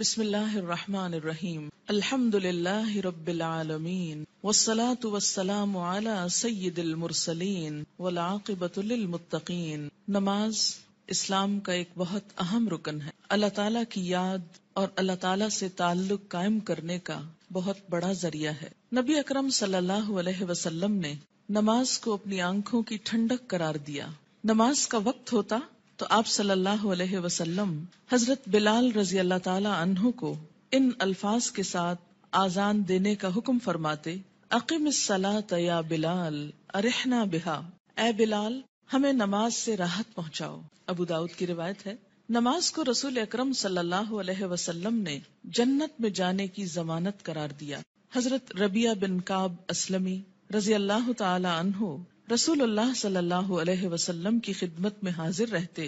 बिस्मिल्लाहिर्रहमानिर्रहीम अल्हम्दुलिल्लाहि रब्बिल आलमीन वस्सलातु वस्सलामु अला सय्यिदिल मुरसलीन वल आक़िबतु लिल मुत्तकीन नमाज इस्लाम का एक बहुत अहम रुकन है अल्लाह ताला की याद और अल्लाह ताला से ताल्लुक कायम करने का बहुत बड़ा जरिया है नबी अकरम सल्लल्लाहु अलैहि वसल्लम ने नमाज को अपनी आंखों की ठंडक करार दिया नमाज का वक्त होता तो आप सल्लल्लाहु अलैहि वसल्लम हजरत बिलाल रजी अल्लाह ताला अनहु को इन अल्फाज के साथ आजान देने का हुक्म फरमाते अकीम या बिलाल अरहना बिहा ए बिलाल हमें नमाज से राहत पहुंचाओ अबू दाऊद की रिवायत है नमाज को रसूल अकरम सल्लल्लाहु अलैहि वसल्लम ने जन्नत में जाने की जमानत करार दिया हजरत रबिया बिन काब असलमी रजी अल्लाह तला रसूल सल्लल्लाहु अलैहि की खिदमत में हाजिर रहते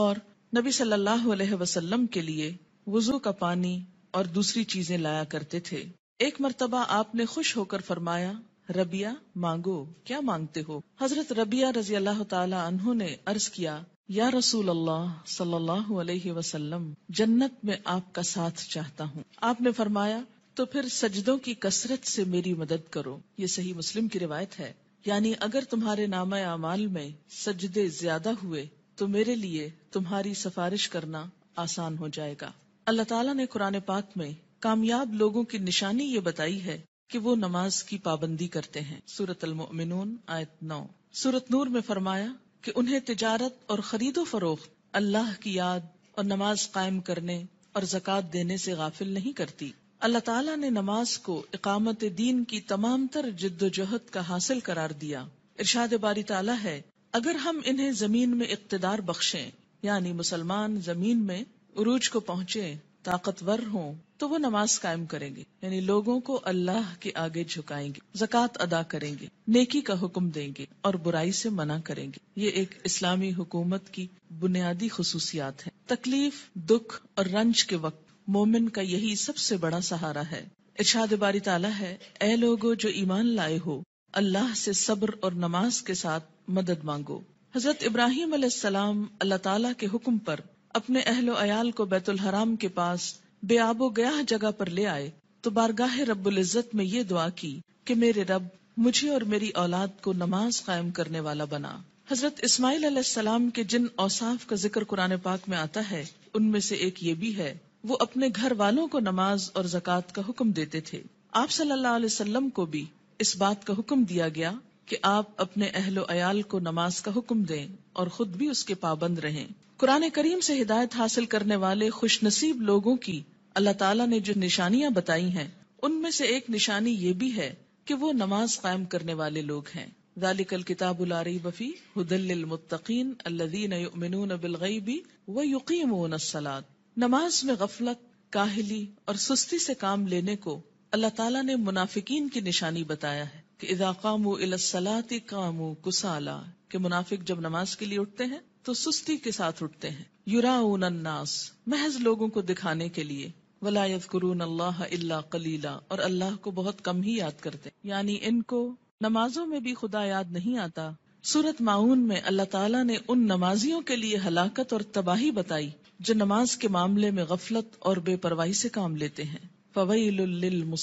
और नबी सल्लल्लाहु अलैहि वसल्लम के लिए वजू का पानी और दूसरी चीजें लाया करते थे एक मरतबा आपने खुश होकर फरमाया रबिया मांगो क्या मांगते हो हजरत रबिया रजी अल्लाह तहों ने अर्ज किया या रसूल अल्लाह सल्लल्लाहु अलैहि वसल्लम जन्नत में आपका साथ चाहता हूँ आपने फरमाया तो फिर सजदों की कसरत से मेरी मदद करो ये सही मुस्लिम की रिवायत है यानी अगर तुम्हारे नाम अमाल में सजदे ज्यादा हुए तो मेरे लिए तुम्हारी सिफारिश करना आसान हो जाएगा अल्लाह ताला ने कुरान पाक में कामयाब लोगों की निशानी ये बताई है कि वो नमाज की पाबंदी करते हैं सूरत अलमोमिन आयत नौ सूरत नूर में फरमाया कि उन्हें तिजारत और खरीदो फरोख्त अल्लाह की याद और नमाज कायम करने और जक़ात देने से गाफिल नहीं करती अल्लाह ताला ने नमाज को इकामत दीन की तमाम तर जिद्दोजहद का हासिल करार दिया इरशाद बारी ताला है अगर हम इन्हें जमीन में इकतदार बख्शे यानी मुसलमान जमीन में उरूज को पहुँचे ताकतवर हों तो वो नमाज कायम करेंगे यानी लोगों को अल्लाह के आगे झुकाएंगे जक़ात अदा करेंगे नेकी का हुक्म देंगे और बुराई से मना करेंगे ये एक इस्लामी हुकूमत की बुनियादी खसूसियात है तकलीफ दुख और रंज के वक्त मोमिन का यही सबसे बड़ा सहारा है इर्शाद बारी ताला है ऐ लोगो जो ईमान लाए हो अल्लाह से सब्र और नमाज के साथ मदद मांगो हजरत इब्राहिम अलैहिस्सलाम अल्लाह ताला के हुक्म पर अपने अहलो अयाल को बैतुल हराम के पास बेआबो गया जगह पर ले आए तो बारगाह रब्बुल इज्जत में ये दुआ की कि मेरे रब मुझे और मेरी औलाद को नमाज कायम करने वाला बना हजरत इस्माइल अलैहिस्सलाम के जिन औसाफ का जिक्र कुरान पाक में आता है उनमें से एक ये भी है वो अपने घर वालों को नमाज और जक़ात का हुक्म देते थे आप सल्लल्लाहु अलैहि वसल्लम को भी इस बात का हुक्म दिया गया कि आप अपने अहलो अयाल को नमाज का हुक्म दें और खुद भी उसके पाबंद रहें कुरान करीम से हिदायत हासिल करने वाले खुशनसीब लोगों की अल्लाह ताला ने जो निशानियाँ बताई हैं उनमें से एक निशानी ये भी है कि वो नमाज कायम करने वाले लोग हैं दालिकल किताबुल बफी हुदल मुत्तकीन अल्लदीन बिलगईबी व युकीमून सलात नमाज में गफलत काहली और सुस्ती से काम लेने को अल्लाह ताला ने मुनाफिकीन की निशानी बताया है कि इदा कामू इलासलाती कामू कुसाला के मुनाफिक जब नमाज के लिए उठते हैं तो सुस्ती के साथ उठते हैं युराउन अन्नास महज लोगों को दिखाने के लिए वलायत करून अल्लाह इल्ला कलीला और अल्लाह को बहुत कम ही याद करते यानी इनको नमाजों में भी खुदा याद नहीं आता सूरत माउन में अल्लाह ताला ने उन नमाजियों के लिए हलाकत और तबाही बताई जो नमाज के मामले में गफलत और बेपरवाही से काम लेते हैं फवैल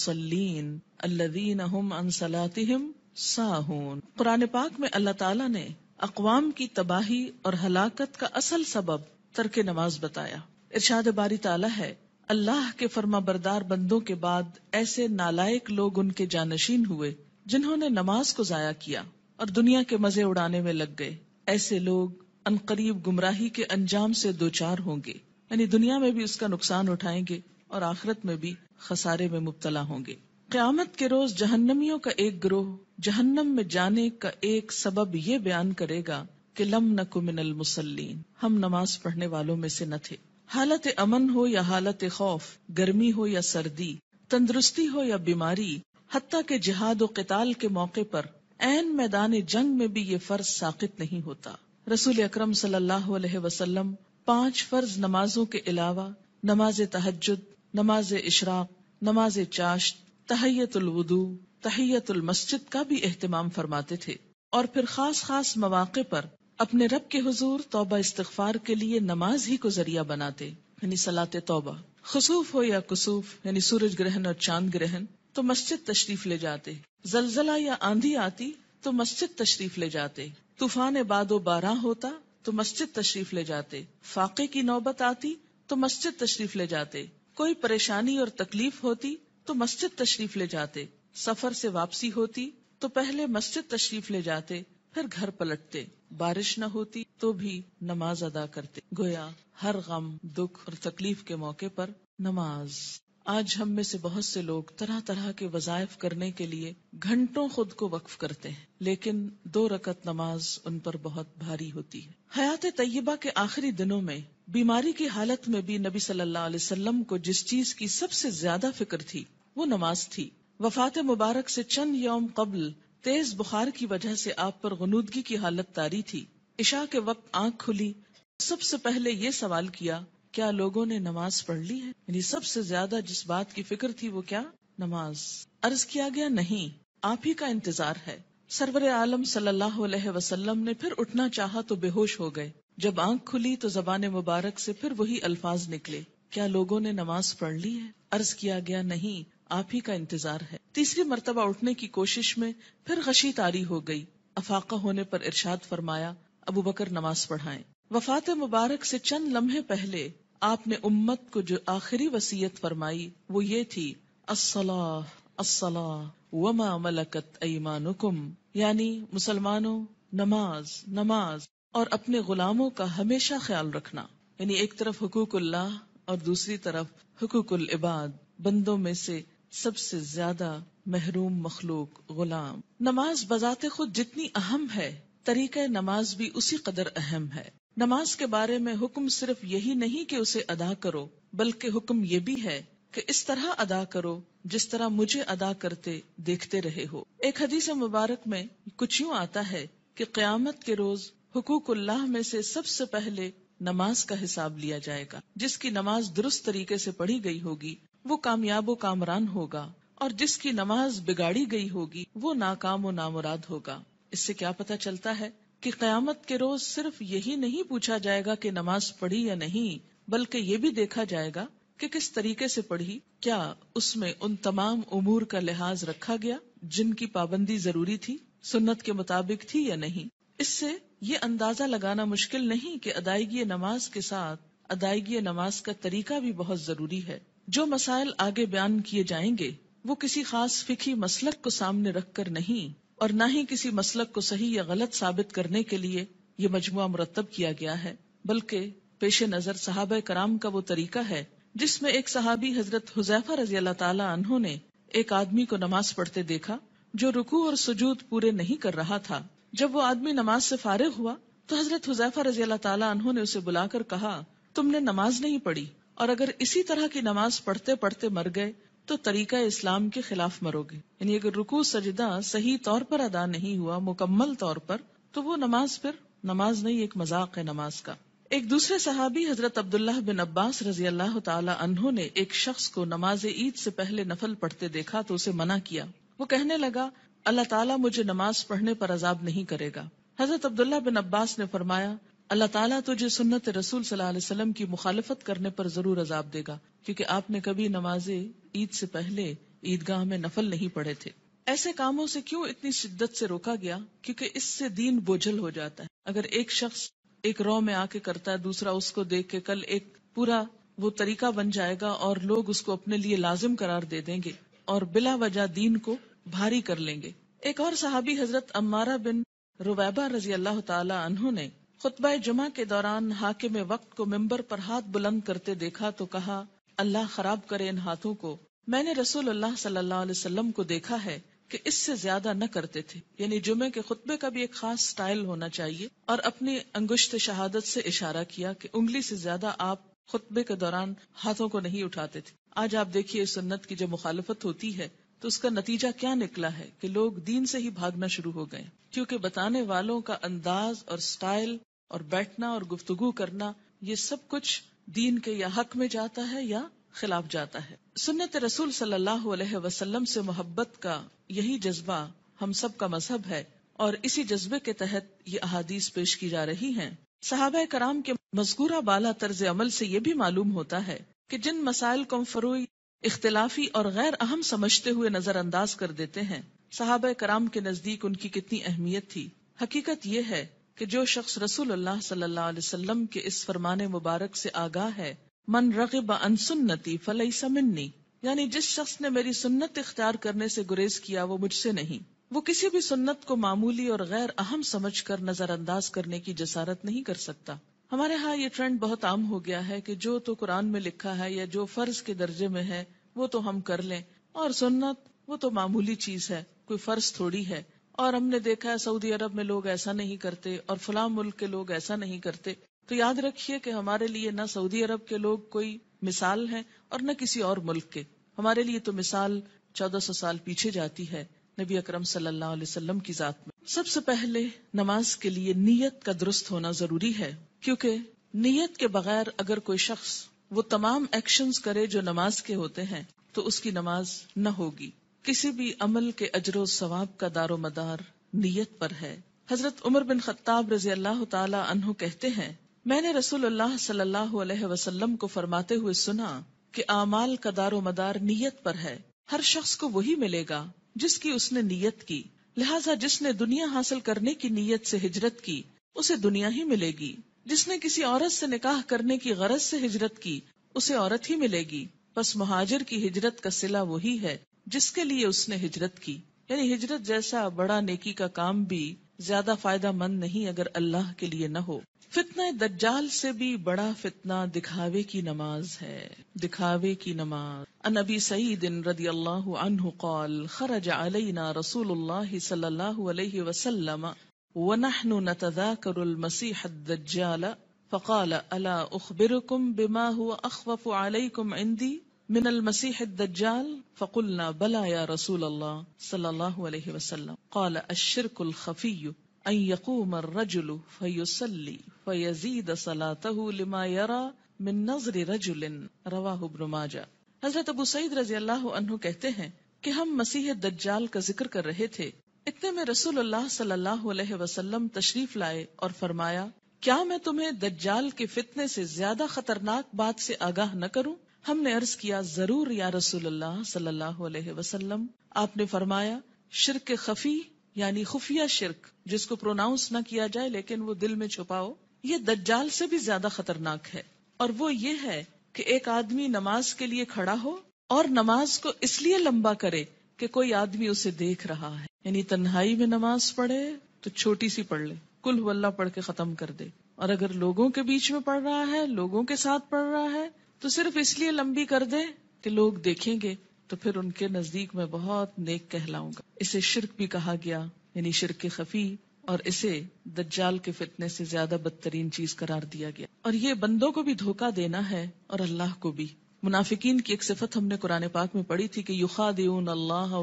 साहून पुराने पाक में अल्लाह तला ने अकवाम की तबाही और हलाकत का असल सबब तरक नमाज बताया इर्शाद बारी ताला है अल्लाह के फर्मा बरदार बंदों के बाद ऐसे नालायक लोग उनके जानशीन हुए जिन्होंने नमाज को जाया किया और दुनिया के मजे उड़ाने में लग गए ऐसे लोग अनकरीब गुमराही के अंजाम से दो चार होंगे यानी दुनिया में भी उसका नुकसान उठाएंगे और आखिरत में भी खसारे में मुबतला होंगे क्यामत के रोज जहन्नमियों का एक ग्रोह जहन्नम में जाने का एक सबब ये बयान करेगा कि लम न कुमिन मुसलिन हम नमाज पढ़ने वालों में से न थे हालत अमन हो या हालत खौफ गर्मी हो या सर्दी तंदरुस्ती हो या बीमारी हती के जिहाद और कताल के मौके पर एन मैदान जंग में भी ये फर्ज साकित नहीं होता रसूल अक्रम सल्लल्लाहु पांच फर्ज नमाजों के अलावा नमाज तहजद नमाज इशराक नमाज चाश्त तहैतुल वदू मस्जिद का भी अहतमाम फरमाते थे और फिर खास खास मौाक़े पर अपने रब के हजूर तोबा इस्तफार के लिए नमाज ही को जरिया बनाते यानी सलाते तोबा खसूफ हो या कसूफ यानी सूरज ग्रहण और चांद ग्रहण तो मस्जिद तशरीफ ले जाते जलजला या आंधी आती तो मस्जिद तशरीफ ले जाते तूफान बाद बारह होता तो मस्जिद तशरीफ ले जाते फाके की नौबत आती तो मस्जिद तशरीफ ले जाते कोई परेशानी और तकलीफ होती तो मस्जिद तशरीफ ले जाते सफर से वापसी होती तो पहले मस्जिद तशरीफ ले जाते फिर घर पलटते बारिश न होती तो भी नमाज अदा करते गोया हर गम दुख और तकलीफ के मौके पर नमाज आज हम में से बहुत से लोग तरह तरह के वजायफ करने के लिए घंटों खुद को वक्फ करते हैं लेकिन दो रकत नमाज उन पर बहुत भारी होती है हयात तय्यबा के आखिरी दिनों में बीमारी की हालत में भी नबी सल्लल्लाहु अलैहि वसल्लम को जिस चीज की सबसे ज्यादा फिक्र थी वो नमाज थी वफात मुबारक से चंद यौम कबल तेज बुखार की वजह से आप पर गनूदगी की हालत तारी थी इशा के वक्त आँख खुली सबसे पहले ये सवाल किया क्या लोगों ने नमाज पढ़ ली है यानी सबसे ज्यादा जिस बात की फिक्र थी वो क्या नमाज अर्ज किया गया नहीं आप ही का इंतजार है सरवर आलम सल्लल्लाहु अलैहि वसल्लम ने फिर उठना चाहा तो बेहोश हो गए जब आंख खुली तो जबान मुबारक से फिर वही अल्फाज निकले क्या लोगों ने नमाज पढ़ ली है अर्ज किया गया नहीं आप ही का इंतजार है तीसरी मरतबा उठने की कोशिश में फिर गशी तारी हो गई अफाका होने पर इरशाद फरमाया अबू बकर नमाज पढ़ाए वफात मुबारक से चंद लम्हे पहले आपने उम्मत को जो आखिरी वसीयत फरमाई वो ये थी असलाह वमा मलकत ईमानुकुम यानी मुसलमानों नमाज नमाज और अपने गुलामों का हमेशा ख्याल रखना यानी एक तरफ हकूकुल्लाह और दूसरी तरफ हकूकुल इबाद बंदों में से सबसे ज्यादा महरूम मखलूक गुलाम नमाज बजाते खुद जितनी अहम है तरीके नमाज भी उसी कदर अहम है नमाज के बारे में हुक्म सिर्फ यही नहीं कि उसे अदा करो बल्कि हुक्म ये भी है कि इस तरह अदा करो जिस तरह मुझे अदा करते देखते रहे हो एक हदीस मुबारक में कुछ यूँ आता है कि क्यामत के रोज हुकूकुल्लाह में से सबसे पहले नमाज का हिसाब लिया जाएगा जिसकी नमाज दुरुस्त तरीके से पढ़ी गई होगी वो कामयाब कामरान होगा और जिसकी नमाज बिगाड़ी गई होगी वो नाकाम और नामुराद होगा इससे क्या पता चलता है कि कयामत के रोज सिर्फ यही नहीं पूछा जाएगा कि नमाज पढ़ी या नहीं बल्कि ये भी देखा जाएगा कि किस तरीके से पढ़ी क्या उसमें उन तमाम उमूर का लिहाज रखा गया जिनकी पाबंदी जरूरी थी सुन्नत के मुताबिक थी या नहीं इससे ये अंदाजा लगाना मुश्किल नहीं कि अदायगी नमाज के साथ अदायगी नमाज का तरीका भी बहुत जरूरी है जो मसाइल आगे बयान किए जाएंगे वो किसी खास फिकी मसलक को सामने रखकर नहीं और न ही किसी मसलक को सही या गलत साबित करने के लिए ये मजमु मुरतब किया गया है बल्कि पेश नजर साहब कराम का वो तरीका है जिसमे एक सहाबी हजरत हुजैफा रजी अल्लाह तला ने एक आदमी को नमाज पढ़ते देखा जो रुकू और सजूद पूरे नहीं कर रहा था जब वो आदमी नमाज से फारिग हुआ तो हजरत हुजैफा रजी अल्लाह तला ने उसे बुलाकर कहा तुमने नमाज नहीं पढ़ी और अगर इसी तरह की नमाज पढ़ते पढ़ते मर गए तो तरीका इस्लाम के खिलाफ मरोगे यानी अगर रुकू सजदा सही तौर पर अदा नहीं हुआ मुकम्मल तौर पर तो वो नमाज फिर नमाज नहीं एक मजाक है नमाज का एक दूसरे सहाबी हजरत अब्दुल्लाह बिन अब्बास रजी अल्लाह तहो ने एक शख्स को नमाज ईद से पहले नफल पढ़ते देखा तो उसे मना किया वो कहने लगा अल्लाह ताला मुझे नमाज पढ़ने पर अजाब नहीं करेगा हजरत अब्दुल्ला बिन अब्बास ने फरमाया अल्लाह ताला तुझे सुन्नत रसूल सल्लल्लाहु अलैहि वसल्लम की मुखालफत करने पर जरूर अजाब देगा क्योंकि आपने कभी नमाज ईद से पहले ईदगाह में नफल नहीं पढ़े थे ऐसे कामों से क्यों इतनी शिद्दत से रोका गया क्योंकि इससे दीन बोझल हो जाता है अगर एक शख्स एक रो में आके करता है दूसरा उसको देख के कल एक पूरा वो तरीका बन जाएगा और लोग उसको अपने लिए लाजिम करार दे देंगे और बिला वजह दीन को भारी कर लेंगे एक और सहाबी हजरत अम्मारा बिन रुबैबा रजी अल्लाह तला ने खुतबा जुमा के दौरान हाके में वक्त को मेम्बर पर हाथ बुलंद करते देखा तो कहा अल्लाह खराब करे इन हाथों को मैंने रसूल सल्लल्लाहु अलैहि को देखा है कि इससे ज्यादा न करते थे यानी जुमे के खुतबे का भी एक खास स्टाइल होना चाहिए और अपनी अंगुश्त शहादत से इशारा किया कि उंगली से ज्यादा आप खुतबे के दौरान हाथों को नहीं उठाते थे आज आप देखिए इस सुन्नत की जब मुखालफत होती है तो उसका नतीजा क्या निकला है कि लोग दीन से ही भागना शुरू हो गए क्योंकि बताने वालों का अंदाज और स्टाइल और बैठना और गुफ्तगु करना ये सब कुछ दीन के या हक में जाता है या खिलाफ जाता है सुन्नत रसूल सल्लल्लाहु अलैहि वसल्लम से मोहब्बत का यही जज्बा हम सब का मजहब है और इसी जज्बे के तहत ये अहादीस पेश की जा रही हैं साहब कराम के मजकूरा बाला तर्ज अमल से ये भी मालूम होता है कि जिन मसाइल को फरू इख्तलाफी और गैर अहम समझते हुए नजरअंदाज कर देते हैं साहब कराम के नजदीक उनकी कितनी अहमियत थी हकीकत यह है कि जो शख्स रसूलुल्लाह सल्लल्लाहु अलैहि वसल्लम के इस फरमान मुबारक से आगाह है मन रगब अन सुन्नति फलई समन्नी यानी जिस शख्स ने मेरी सुन्नत इख्तियार करने से गुरेज किया वो मुझसे नहीं वो किसी भी सुन्नत को मामूली और गैर अहम समझ कर नजरअंदाज करने की जसारत नहीं कर सकता हमारे यहाँ ये ट्रेंड बहुत आम हो गया है कि जो तो कुरान में लिखा है या जो फर्ज के दर्जे में है वो तो हम कर लें और सुन्नत वो तो मामूली चीज है कोई फर्ज थोड़ी है और हमने देखा है सऊदी अरब में लोग ऐसा नहीं करते और फलाम मुल्क के लोग ऐसा नहीं करते तो याद रखिए कि हमारे लिए ना सऊदी अरब के लोग कोई मिसाल हैं और न किसी और मुल्क के हमारे लिए तो मिसाल 1400 साल पीछे जाती है नबी अकरम सल्लल्लाहु अलैहि वसल्लम की जात में सबसे पहले नमाज के लिए नीयत का दुरुस्त होना जरूरी है क्योंकि नीयत के बगैर अगर कोई शख्स वो तमाम एक्शन करे जो नमाज के होते हैं तो उसकी नमाज न होगी किसी भी अमल के अजर सवाब का दारो मदार नीयत पर है हजरत उमर बिन खत्ताब रजी अल्लाह तु कहते हैं मैंने रसूलुल्लाह सल्लल्लाहु अलैहि वसल्लम को फरमाते हुए सुना कि आमाल का दारो मदार नीयत पर है हर शख्स को वही मिलेगा जिसकी उसने नीयत की लिहाजा जिसने दुनिया हासिल करने की नीयत से हिजरत की उसे दुनिया ही मिलेगी जिसने किसी औरत से निकाह करने की गरज से हिजरत की उसे औरत ही मिलेगी बस मुहाजिर की हिजरत का सिला वही है जिसके लिए उसने हिजरत की यानी हिजरत जैसा बड़ा नेकी का काम भी ज्यादा फायदा मंद नहीं अगर अल्लाह के लिए न हो फितना दज्जाल से भी बड़ा फितना दिखावे की नमाज है दिखावे की नमाज अनबी सईदिन रदी अल्लाह कौल खरज अलैना रसूलुल्लाह रसूल अलैहि वसल्लम ونحن المسيح الدجال فقال ألا أخبركم بما هو أخوف عليكم عندي मिन मसीह दज्जाल फकुलना बला या रसूल अल्लाह सल्लल्लाहु अलैहि वसल्लम قال الشرك الخفي ان يقوم الرجل فيصلي فيزيد صلاته لما يرى من نظر رجل رواه ابن ماجه हजरत अबू सईद रजी अल्लाह अनहु कहते हैं कि हम मसीह दज्जाल का जिक्र कर रहे थे इतने में रसूलुल्लाह सल्लल्लाहु अलैहि वसल्लम तशरीफ लाए और फरमाया क्या मैं तुम्हें दज्जाल के फितने से ज्यादा खतरनाक बात से आगाह न करूं हमने अर्ज किया जरूर या रसूलुल्लाह सल्लल्लाहु अलैहि वसल्लम आपने फरमाया शिरक खफी यानी खुफिया शिरक जिसको प्रोनाउंस ना किया जाए लेकिन वो दिल में छुपाओ ये दज्जाल से भी ज्यादा खतरनाक है और वो ये है कि एक आदमी नमाज के लिए खड़ा हो और नमाज को इसलिए लंबा करे कि कोई आदमी उसे देख रहा है यानी तन्हाई में नमाज पढ़े तो छोटी सी पढ़ ले कुल्ला पढ़ के खत्म कर दे और अगर लोगों के बीच में पढ़ रहा है लोगों के साथ पढ़ रहा है तो सिर्फ इसलिए लंबी कर दे कि लोग देखेंगे तो फिर उनके नजदीक मैं बहुत नेक कहलाऊंगा इसे शिरक भी कहा गया यानी शिरक खफी और इसे दज्जाल के फितने से ज्यादा बदतरीन चीज करार दिया गया और ये बंदों को भी धोखा देना है और अल्लाह को भी मुनाफिकीन की एक सिफत हमने कुरान पाक में पढ़ी थी कि युखा देन अल्लाह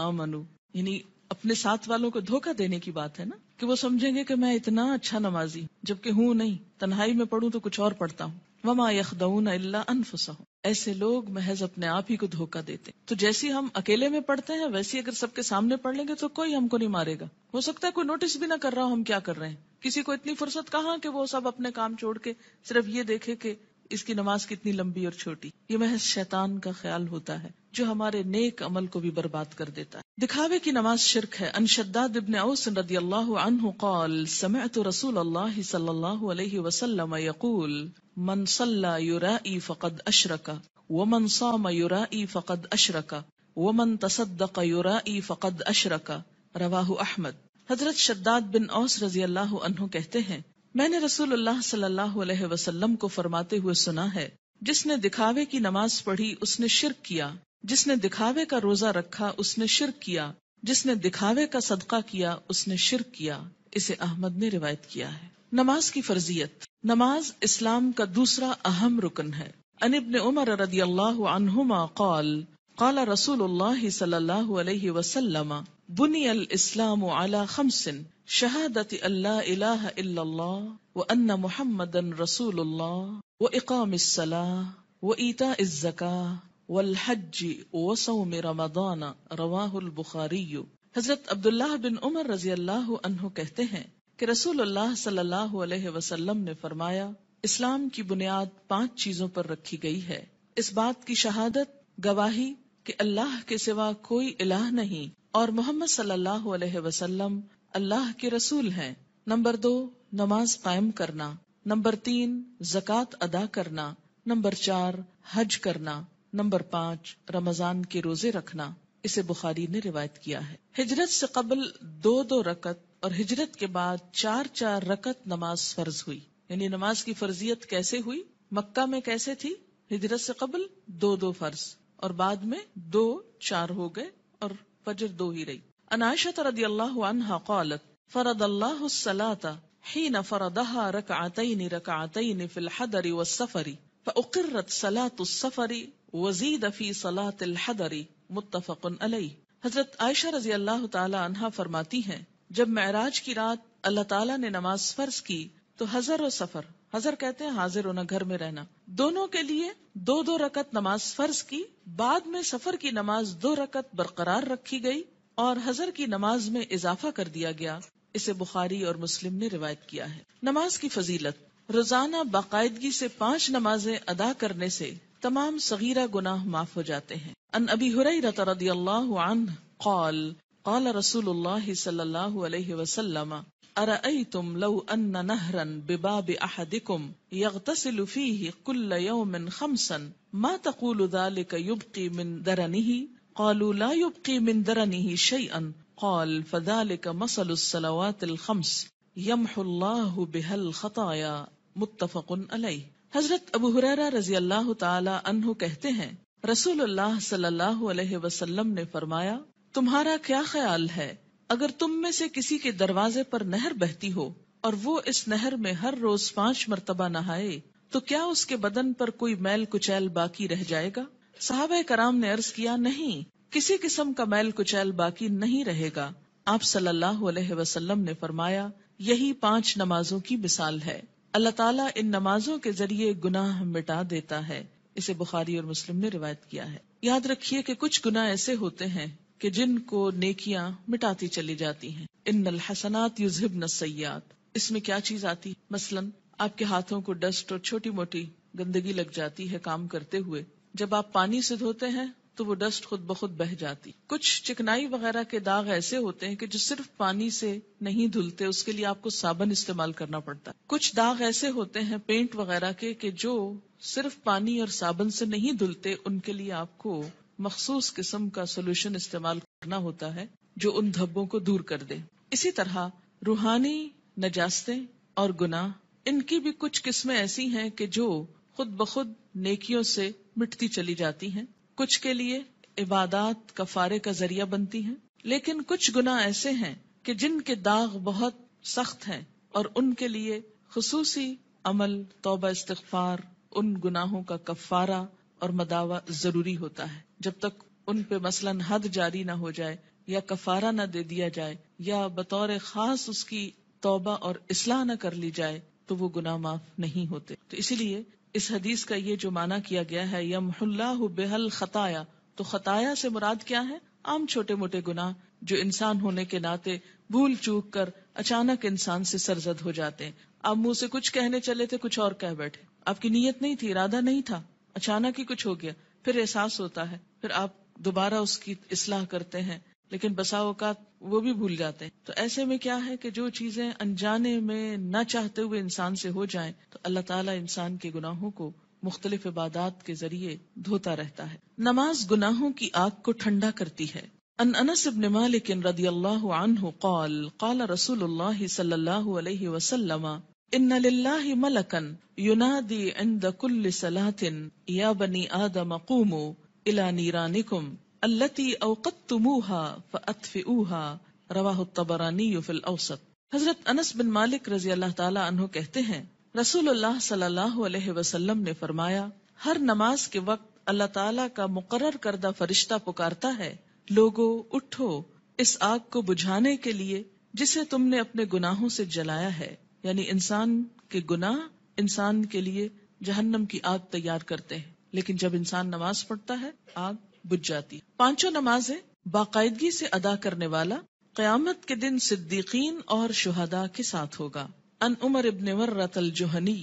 आमनु यानी अपने साथ वालों को धोखा देने की बात है ना कि वो समझेंगे कि मैं इतना अच्छा नमाजी जबकि हूँ नहीं तन्हाई में पढ़ू तो कुछ और पढ़ता हूँ वमा यखदऊन अल्ला अनफसा ऐसे लोग महज अपने आप ही को धोखा देते तो जैसी हम अकेले में पढ़ते हैं वैसी अगर सबके सामने पढ़ लेंगे तो कोई हमको नहीं मारेगा हो सकता है कोई नोटिस भी ना कर रहा हो हम क्या कर रहे हैं किसी को इतनी फुर्सत कहाँ कि वो सब अपने काम छोड़ के सिर्फ ये देखे कि इसकी नमाज कितनी लंबी और छोटी ये महज शैतान का ख्याल होता है जो हमारे नेक अमल को भी बर्बाद कर देता है दिखावे की नमाज शिरक है अनशद्दाद इब्न औस रदी अल्लाह अनहु कौल समअतु रसूल अल्लाह सल्लल्लाहु अलैहि वसल्लम यकूल मन सल्ला युराई फकद अशरका वमन साम युराई फकद अशरका वमन तसद्दक युराई फकद अशरका रवाहु अहमद हजरत शद्दाद बिन औस रजी अल्लाह कहते हैं मैंने अल्लाह सल्लल्लाहु अलैहि वसल्लम को फरमाते हुए सुना है जिसने दिखावे की नमाज पढ़ी उसने शिरक किया जिसने दिखावे का रोजा रखा उसने शिरक किया जिसने दिखावे का सदका किया उसने शिरक किया इसे अहमद ने रिवायत किया है नमाज की फर्जियत नमाज इस्लाम का दूसरा अहम रुकन है अनिब उमर रदी अल्लाह कौल الله रसूल الله عليه وسلم بني इस्लाम على खमसिन शहादत अल्लाह इलाह इल्लल्लाह व अन्न मुहम्मदन रसूलुल्लाह व इकाम सलाह व ईता जका वल हज व सौम रमदान रवाहुल बुखारी हजरत अब्दुल्लाह बिन उमर रजी अल्लाह अनहु कहते हैं कि रसूलुल्लाह सल्लल्लाहु अलैहि वसल्लम ने फरमाया इस्लाम की बुनियाद पांच चीजों पर रखी गई है इस बात की शहादत गवाही कि अल्लाह के सिवा कोई इलाह नहीं और मोहम्मद सल्लल्लाहु अलैहि वसल्लम अल्लाह के रसूल हैं नंबर दो नमाज कायम करना नंबर तीन जक़ात अदा करना नंबर चार हज करना नंबर पाँच रमजान के रोजे रखना इसे बुखारी ने रिवायत किया है हिजरत से कबल दो दो रकत और हिजरत के बाद चार चार रकत नमाज फर्ज हुई यानी नमाज की फर्जियत कैसे हुई मक्का में कैसे थी हिजरत से कबल दो दो फर्ज और बाद में दो चार हो गए और फजर दो ही रही أن عائشة رضي الله عنها قالت فرض الله الصلاة حين فرضها ركعتين ركعتين في الحضر والسفر فأقرت صلاة السفر وزيد في صلاة الحضر متفق عليه हजरत आयशा रजी अल्लाह तला फरमाती हैं जब महराज की रात अल्लाह ताला ने नमाज फर्ज की तो हजर और सफर हजर कहते हैं हाजिर होना घर में रहना दोनों के लिए दो दो रकत नमाज फर्ज की बाद में सफर की नमाज दो रकत बरकरार रखी गई और हजर की नमाज में इजाफा कर दिया गया इसे बुखारी और मुस्लिम ने रिवायत किया है नमाज की फजीलत रोजाना बाकायदगी से पांच नमाजें अदा करने से तमाम सगीरा गुनाह माफ हो जाते हैं अन अभी हुरई रदियल्लाहु अन्ह قال قال رسول الله صلى الله عليه وسلم أرأيتم لو أن نهرا بباب أحدكم يغتسل فيه كل يوم خمسا ما تقول ذلك يبقي من درنه قالوا لا يبقي من درنه شيئا قال فذلك مثل الصلوات الخمس يمحو الله بها الخطايا متفق عليه हजरत अबू हुरैरा रजी अल्लाह ताला अनहु कहते हैं रसूलुल्लाह सल्लल्लाहु अलैहि वसल्लम ने फरमाया तुम्हारा क्या ख्याल है अगर तुम में से किसी के दरवाजे पर नहर बहती हो और वो इस नहर में हर रोज पांच मरतबा नहाए तो क्या उसके बदन पर कोई मैल कुचैल बाकी रह जाएगा साहब कराम ने अर्ज किया नहीं किसी किस्म का मैल कुचैल बाकी नहीं रहेगा आप सल्लल्लाहु अलैहि वसल्लम ने फरमाया यही पांच नमाजों की मिसाल है अल्लाह ताला इन नमाजों के जरिए गुनाह मिटा देता है इसे बुखारी और मुस्लिम ने रिवायत किया है याद रखिए कि कुछ गुनाह ऐसे होते हैं कि जिनको नेकियां मिटाती चली जाती हैं इन हसनात न नसैयात इसमें क्या चीज आती मसलन आपके हाथों को डस्ट और छोटी मोटी गंदगी लग जाती है काम करते हुए जब आप पानी से धोते हैं तो वो डस्ट खुद बखुद बह जाती कुछ चिकनाई वगैरह के दाग ऐसे होते हैं कि जो सिर्फ पानी से नहीं धुलते उसके लिए आपको साबन इस्तेमाल करना पड़ता है कुछ दाग ऐसे होते हैं पेंट वगैरह के कि जो सिर्फ पानी और साबन से नहीं धुलते उनके लिए आपको मखसूस किस्म का सोल्यूशन इस्तेमाल करना होता है जो उन धब्बों को दूर कर दे इसी तरह रूहानी नजास्तें और गुनाह इनकी भी कुछ किस्में ऐसी हैं कि जो खुद बखुद नेकियों से मिटती चली जाती हैं कुछ के लिए इबादत कफारे का जरिया बनती हैं लेकिन कुछ गुना ऐसे हैं कि जिनके दाग बहुत सख्त हैं और उनके लिए खसूसी अमल तोबा इस्तफार उन गुनाहों का कफारा और मदावा जरूरी होता है जब तक उन पे मसलन हद जारी ना हो जाए या कफारा ना दे दिया जाए या बतौर खास उसकी तोबा और इसलाह न कर ली जाए तो वो गुनाह माफ नहीं होते तो इसीलिए इस हदीस का ये जो माना किया गया है यम बेहल खताया तो खताया से मुराद क्या है आम छोटे मोटे गुनाह जो इंसान होने के नाते भूल चूक कर अचानक इंसान से सरजद हो जाते हैं आप मुंह से कुछ कहने चले थे कुछ और कह बैठे आपकी नीयत नहीं थी इरादा नहीं था अचानक ही कुछ हो गया फिर एहसास होता है फिर आप दोबारा उसकी इसलाह करते हैं लेकिन बसा औकात वो भी भूल जाते हैं तो ऐसे में क्या है कि जो चीजें अनजाने में ना चाहते हुए इंसान से हो जाए तो अल्लाह ताला इंसान के गुनाहों को मुख्तलिफ इबादात के जरिए धोता रहता है नमाज गुनाहों की आग को ठंडा करती है अन अनस इब्न मालिक रदी अल्लाह अनहु कौल कौल रसूलुल्लाह सल्लल्लाहु अलैहि वसल्लम इन लिल्लाहि मलकन युनादी इंद कुल्ल सलातिन या बनी आदम कूमू इला नीरानिकुम अल्लती अवकत तुमूहा फ़अतफ़िऊहा रवाह तबरानी फिल औसत हजरत अनस बिन मालिक रजी अल्लाह ताला अनहु कहते हैं रसूलुल्लाह सल्लल्लाहु अलैहि वसल्लम ने फरमाया हर नमाज के वक्त अल्लाह ताला का मुकर्र करदा फरिश्ता पुकारता है लोगो उठो इस आग को बुझाने के लिए जिसे तुमने अपने गुनाहों से जलाया है यानी इंसान के गुनाह इंसान के लिए जहन्नम की आग तैयार करते हैं लेकिन जब इंसान नमाज पढ़ता है आग बुझ जाती पांचों नमाजें बाकायदगी से अदा करने वाला क्यामत के दिन सिद्दीकीन और शुहदा के साथ होगा अन उमर इबन वर्रतल जोहनी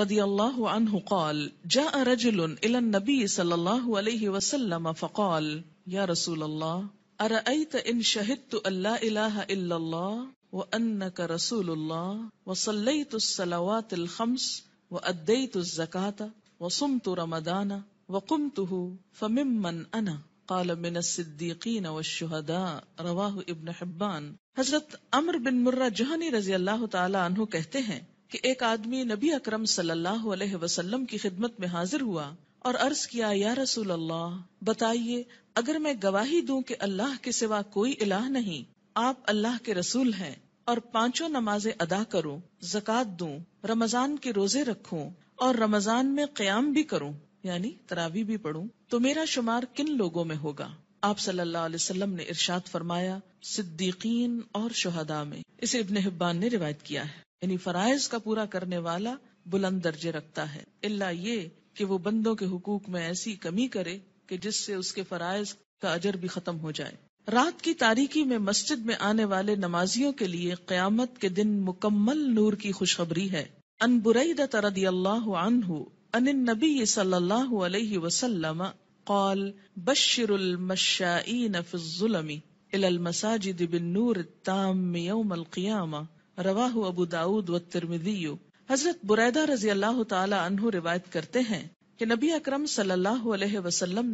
रदी अल्लाह अनहु कौल जा रजुल इलन नबी सल्लल्लाहु अलैहि वसल्लम फकौल या रसूल अल्लाह अरअत इन शहिद अल्लाह इलाहा इल्लल्लाह व अन्नक रसूलुल्लाह व सल्लैतु सलवातिल खम्स व अद्दैतु ज़काता व सुमतु रमदाना وقمته فممن انا قال من الصديقين والشهداء रवाह इब्न हिब्बान हजरत अमर बिन मुर्रा जहानी रजी अल्लाह तआला कहते हैं कि एक आदमी नबी अकरम सल्लल्लाहु अलैहि वसल्लम की खिदमत में हाजिर हुआ और अर्ज किया या रसूल अल्लाह बताइए अगर मैं गवाही दूं कि अल्लाह के सिवा कोई इलाह नहीं आप अल्लाह के रसूल हैं और पांचों नमाजें अदा करूं जक़ात दूं रमजान के रोजे रखूं और रमजान में क्याम भी करूं यानी तरावी भी पढ़ूं तो मेरा शुमार किन लोगों में होगा आप सल्लल्लाहु अलैहि वसल्लम ने इरशाद फरमाया सिद्दीकीन और शुहदा में इसे इब्ने हिब्बान ने रिवायत किया है यानी फराइज का पूरा करने वाला बुलंद दर्जे रखता है इल्ला ये कि वो बंदों के हुकूक में ऐसी कमी करे कि जिससे उसके फराइज का अजर भी खत्म हो जाए रात की तारीकी में मस्जिद में आने वाले नमाजियों के लिए क्यामत के दिन मुकम्मल नूर की खुशखबरी है अनबुरैदत रदी अल्लाह अनहु अन नबी सल्लल्लाहु قال بشر المشائين في الظلم الى المساجد بالنور التام يوم القيامه رواه ابو والترمذي हजरत बुरैदा रजी अल्लाह ताला रिवायत करते हैं की नबी अक्रम सल्लल्लाहु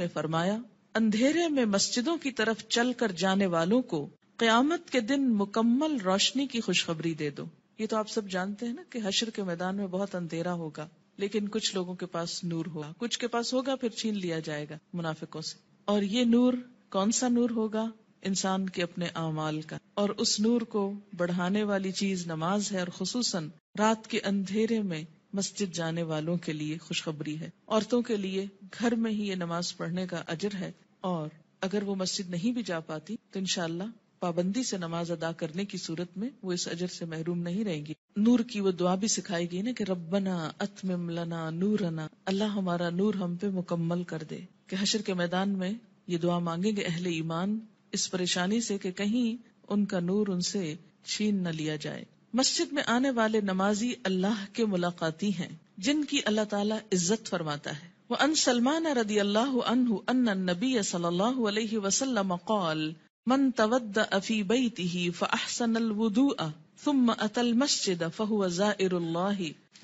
ने फरमाया अंधेरे में मस्जिदों की तरफ चल कर जाने वालों को क्यामत के दिन मुकम्मल रोशनी की खुशखबरी दे दो ये तो आप सब जानते हैं ना कि हशर के मैदान में बहुत अंधेरा होगा लेकिन कुछ लोगों के पास नूर होगा कुछ के पास होगा फिर छीन लिया जाएगा मुनाफिकों से और ये नूर कौन सा नूर होगा इंसान के अपने अमाल का और उस नूर को बढ़ाने वाली चीज नमाज है और खसूस रात के अंधेरे में मस्जिद जाने वालों के लिए खुशखबरी है औरतों के लिए घर में ही ये नमाज पढ़ने का अजर है और अगर वो मस्जिद नहीं भी जा पाती तो इनशाला पाबंदी से नमाज अदा करने की सूरत में वो इस अजर से महरूम नहीं रहेगी नूर की वो दुआ भी सिखाई गई ना कि रबना अतमिमलना नूरना अल्लाह हमारा नूर हम पे मुकम्मल कर दे कि हशर के मैदान में ये दुआ मांगेंगे अहले ईमान इस परेशानी से कि कहीं उनका नूर उनसे छीन न लिया जाए मस्जिद में आने वाले नमाजी अल्लाह के मुलाकाती हैं जिनकी अल्लाह ताला इज्जत फरमाता है वह अन सलमान रदी अल्लाह अनहु नबी सल्लल्लाहु अलैहि वसल्लम कौल मन तवद अफी बई फसन अलवदू थुम अतल मस्जिद फहुआ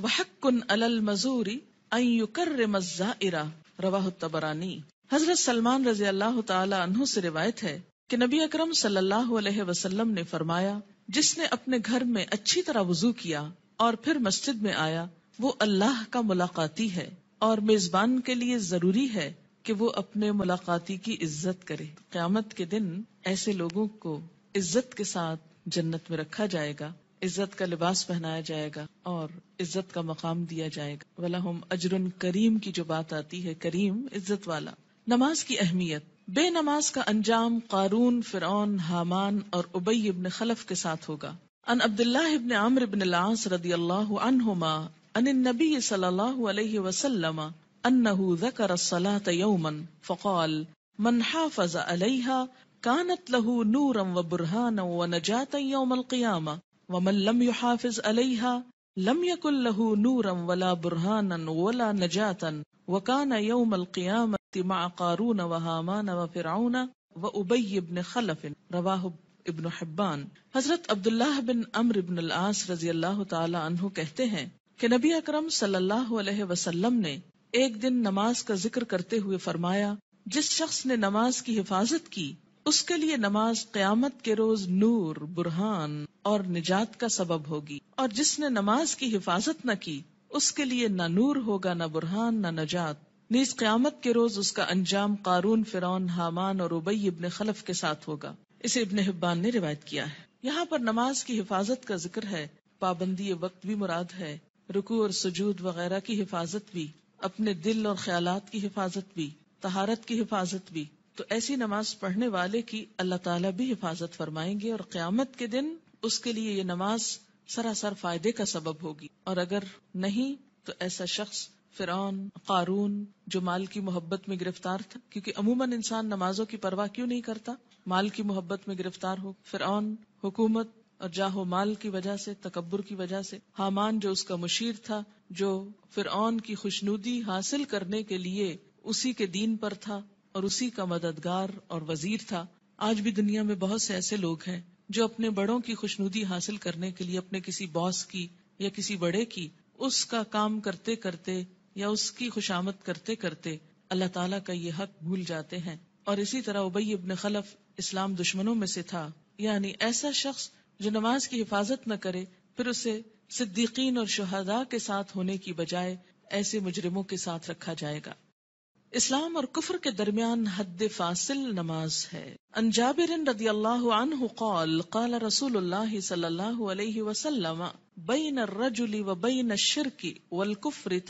वहक्कुन अलल मजूरी अयुकर मजाइरा रवाह तबरानी हजरत सलमान रजी अल्लाह तु से रिवायत है कि नबी अकरम सल्लल्लाहु अलैहि वसल्लम ने फरमाया जिसने अपने घर में अच्छी तरह वजू किया और फिर मस्जिद में आया वो अल्लाह का मुलाकाती है और मेजबान के लिए जरूरी है कि वो अपने मुलाकाती की इज्जत करे क्यामत के दिन ऐसे लोगों को इज्जत के साथ जन्नत में रखा जाएगा इज्जत का लिबास पहनाया जाएगा और इज्जत का मकाम दिया जाएगा वाला हम अजरुन करीम की जो बात आती है करीम इज्जत वाला नमाज की अहमियत बे नमाज का अंजाम कारून फिर हामान और उबई इबन खलफ के साथ होगा अन अब्दुल्ला इबन आमर इबन लास रदी अल्लाह अनहुमा अन नबी सल्लल्लाहु अलैहि वसल्लम أنه ذكر الصلاة يوما فقال من حافظ عليها كانت له نورا وبرهانا ونجاة يوم القيامة ومن لم يحافظ عليها لم يكن له نورا ولا برهانا ولا نجاة وكان يوم القيامة مع قارون وهامان وفرعون وأبي بن خلف رواه ابن حبان حضرت عبداللہ بن امر بن العاص رضی اللہ تعالی عنہ کہتے ہیں کہ نبی اکرم صلی اللہ علیہ وسلم نے एक दिन नमाज का जिक्र करते हुए फरमाया जिस शख्स ने नमाज की हिफाजत की उसके लिए नमाज क्यामत के रोज नूर बुरहान और निजात का सबब होगी और जिसने नमाज की हिफाजत न की उसके लिए न नूर होगा न बुरहान न नजात नीज क्यामत के रोज उसका अंजाम कारून फिर हामान और उबई इबन खलफ के साथ होगा इसे इबन हिब्बान ने रिवायत किया है यहाँ पर नमाज की हिफाजत का जिक्र है पाबंदी वक्त भी मुराद है रुकू और सजूद वगैरह की हिफाजत भी अपने दिल और ख्यालात की हिफाजत भी तहारत की हिफाजत भी तो ऐसी नमाज पढ़ने वाले की अल्लाह ताला भी हिफाजत फरमाएंगे और क्यामत के दिन उसके लिए ये नमाज सरासर फायदे का सबब होगी और अगर नहीं तो ऐसा शख्स फिर कारून जो माल की मोहब्बत में गिरफ्तार था क्योंकि अमूमन इंसान नमाजों की परवाह क्यों नहीं करता माल की मोहब्बत में गिरफ्तार हो फिर हुकूमत और जाहो माल की वजह से तकबर की वजह से हामान जो उसका मुशीर था जो फिर की खुशनुदी हासिल करने के लिए उसी के दीन पर था और उसी का मददगार और वजीर था आज भी दुनिया में बहुत से ऐसे लोग हैं जो अपने बड़ों की खुशनुदी हासिल करने के लिए अपने किसी बॉस की या किसी बड़े की उसका काम करते करते या उसकी खुशामद करते करते अल्लाह तला का ये हक भूल जाते हैं और इसी तरह उबई इब्न खलफ इस्लाम दुश्मनों में से था यानी ऐसा शख्स जो नमाज की हिफाजत न करे फिर उसे सिद्दीकीन और शहदा के साथ होने की बजाय ऐसे मुजरिमों के साथ रखा जाएगा इस्लाम और कुफर के दरमियान हद फासिल नमाज है अंजाबिर रदी अल्लाह अनहु कौल कल रसूल सल्लल्लाहु बैन रजुली व बैन शिरकी वल कुफरी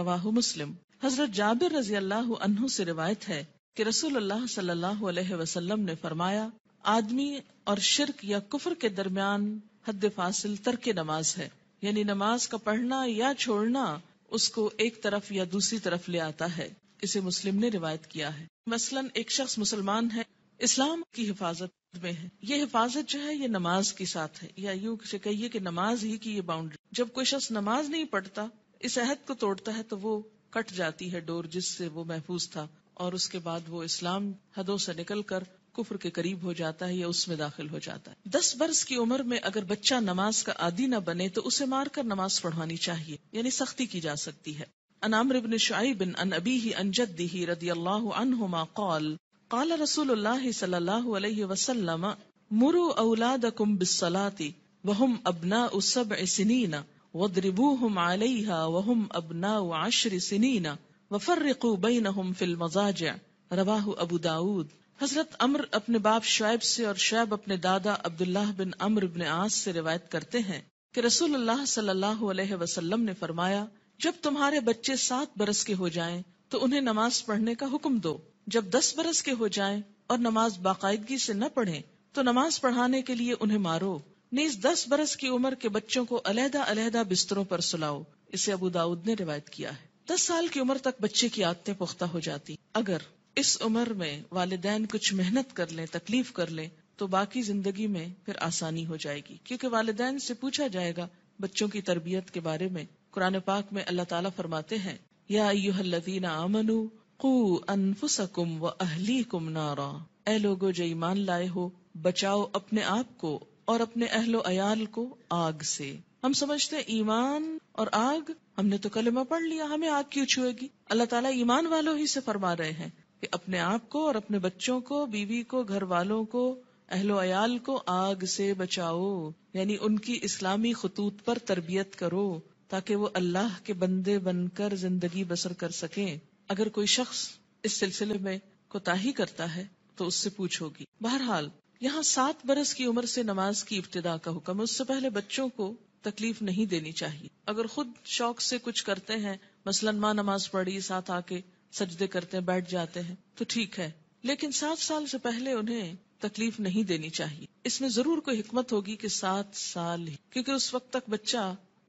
रवाहु मुस्लिम हजरत जाबिर रजी अल्लाह अनहु से रिवायत है कि रसूल सल्लल्लाहु अलैहि वसल्लम ने फरमाया आदमी और शिरक या कुफर के दरमियान हद फासिल तरक नमाज है यानी नमाज का पढ़ना या छोड़ना उसको एक तरफ या दूसरी तरफ ले आता है इसे मुस्लिम ने रिवायत किया है मसलन एक शख्स मुसलमान है इस्लाम की हिफाजत में है ये हिफाजत जो है ये नमाज के साथ है या यूं से कहिए कि नमाज ही की ये बाउंड्री जब कोई शख्स नमाज नहीं पढ़ता इस अहद को तोड़ता है तो वो कट जाती है डोर जिससे वो महफूज था और उसके बाद वो इस्लाम हदों से निकल कर कुफर के करीब हो जाता है या उसमें दाखिल हो जाता है दस वर्ष की उम्र में अगर बच्चा नमाज का आदि न बने तो उसे मारकर नमाज पढ़वानी चाहिए यानी सख्ती की जा सकती है अनामर बिन इबन बिन अन अबी अन जद्दीही रदी अल्लाह अनहुमा कौल कल रसूल सल्लल्लाहु अलैहि वसल्लम मुरु औलादकुम बिस्सलाति वहुम अबना उसब सिनीना वद्रिबूहुम अलैहा वहुम अबना आशर सिनीना वफर्रिकू बैनहुम फिल मजाज रवाहु अबू दाऊद हजरत अमर अपने बाप शुएब से और शुएब अपने दादा अब्दुल्ला बिन अमर बिन आस से रिवायत करते हैं कि रसूलुल्लाह सल्लल्लाहु अलैहि वसल्लम ने फरमाया जब तुम्हारे बच्चे सात बरस के हो जाएं तो उन्हें नमाज पढ़ने का हुक्म दो जब दस बरस के हो जाएं और नमाज बाकायदगी से न पढ़े तो नमाज पढ़ाने के लिए उन्हें मारो नीज दस बरस की उम्र के बच्चों को अलहदा अलहदा बिस्तरों पर सुलाओ इसे अबू दाऊद ने रिवायत किया है दस साल की उम्र तक बच्चे की आदतें पुख्ता हो जाती अगर इस उम्र में वालदेन कुछ मेहनत कर लें तकलीफ कर लें तो बाकी जिंदगी में फिर आसानी हो जाएगी क्योंकि वालदेन से पूछा जाएगा बच्चों की तरबियत के बारे में कुरान पाक में अल्लाह ताला फरमाते हैं या युहल्लदीन आमनु कु अनफुसकुम व कुम नारा ए लोगो जो ईमान लाए हो बचाओ अपने आप को और अपने अहलो अयाल को आग से हम समझते हैं ईमान और आग हमने तो कलमा पढ़ लिया हमें आग क्यों छुएगी अल्लाह ताला ईमान वालों ही से फरमा रहे हैं कि अपने आप को और अपने बच्चों को बीवी को घर वालों को अहलो अयाल को आग से बचाओ यानी उनकी इस्लामी खतूत पर तरबियत करो ताकि वो अल्लाह के बंदे बनकर जिंदगी बसर कर सके अगर कोई शख्स इस सिलसिले में कोताही करता है तो उससे पूछोगी बहरहाल यहाँ सात बरस की उम्र से नमाज की इब्तदा का हुक्म उससे पहले बच्चों को तकलीफ नहीं देनी चाहिए अगर खुद शौक से कुछ करते हैं मसलन माँ नमाज पढ़ी साथ आके सजदे करते हैं बैठ जाते हैं तो ठीक है लेकिन सात साल से पहले उन्हें तकलीफ नहीं देनी चाहिए इसमें जरूर कोई हिकमत होगी कि सात साल ही क्योंकि उस वक्त तक बच्चा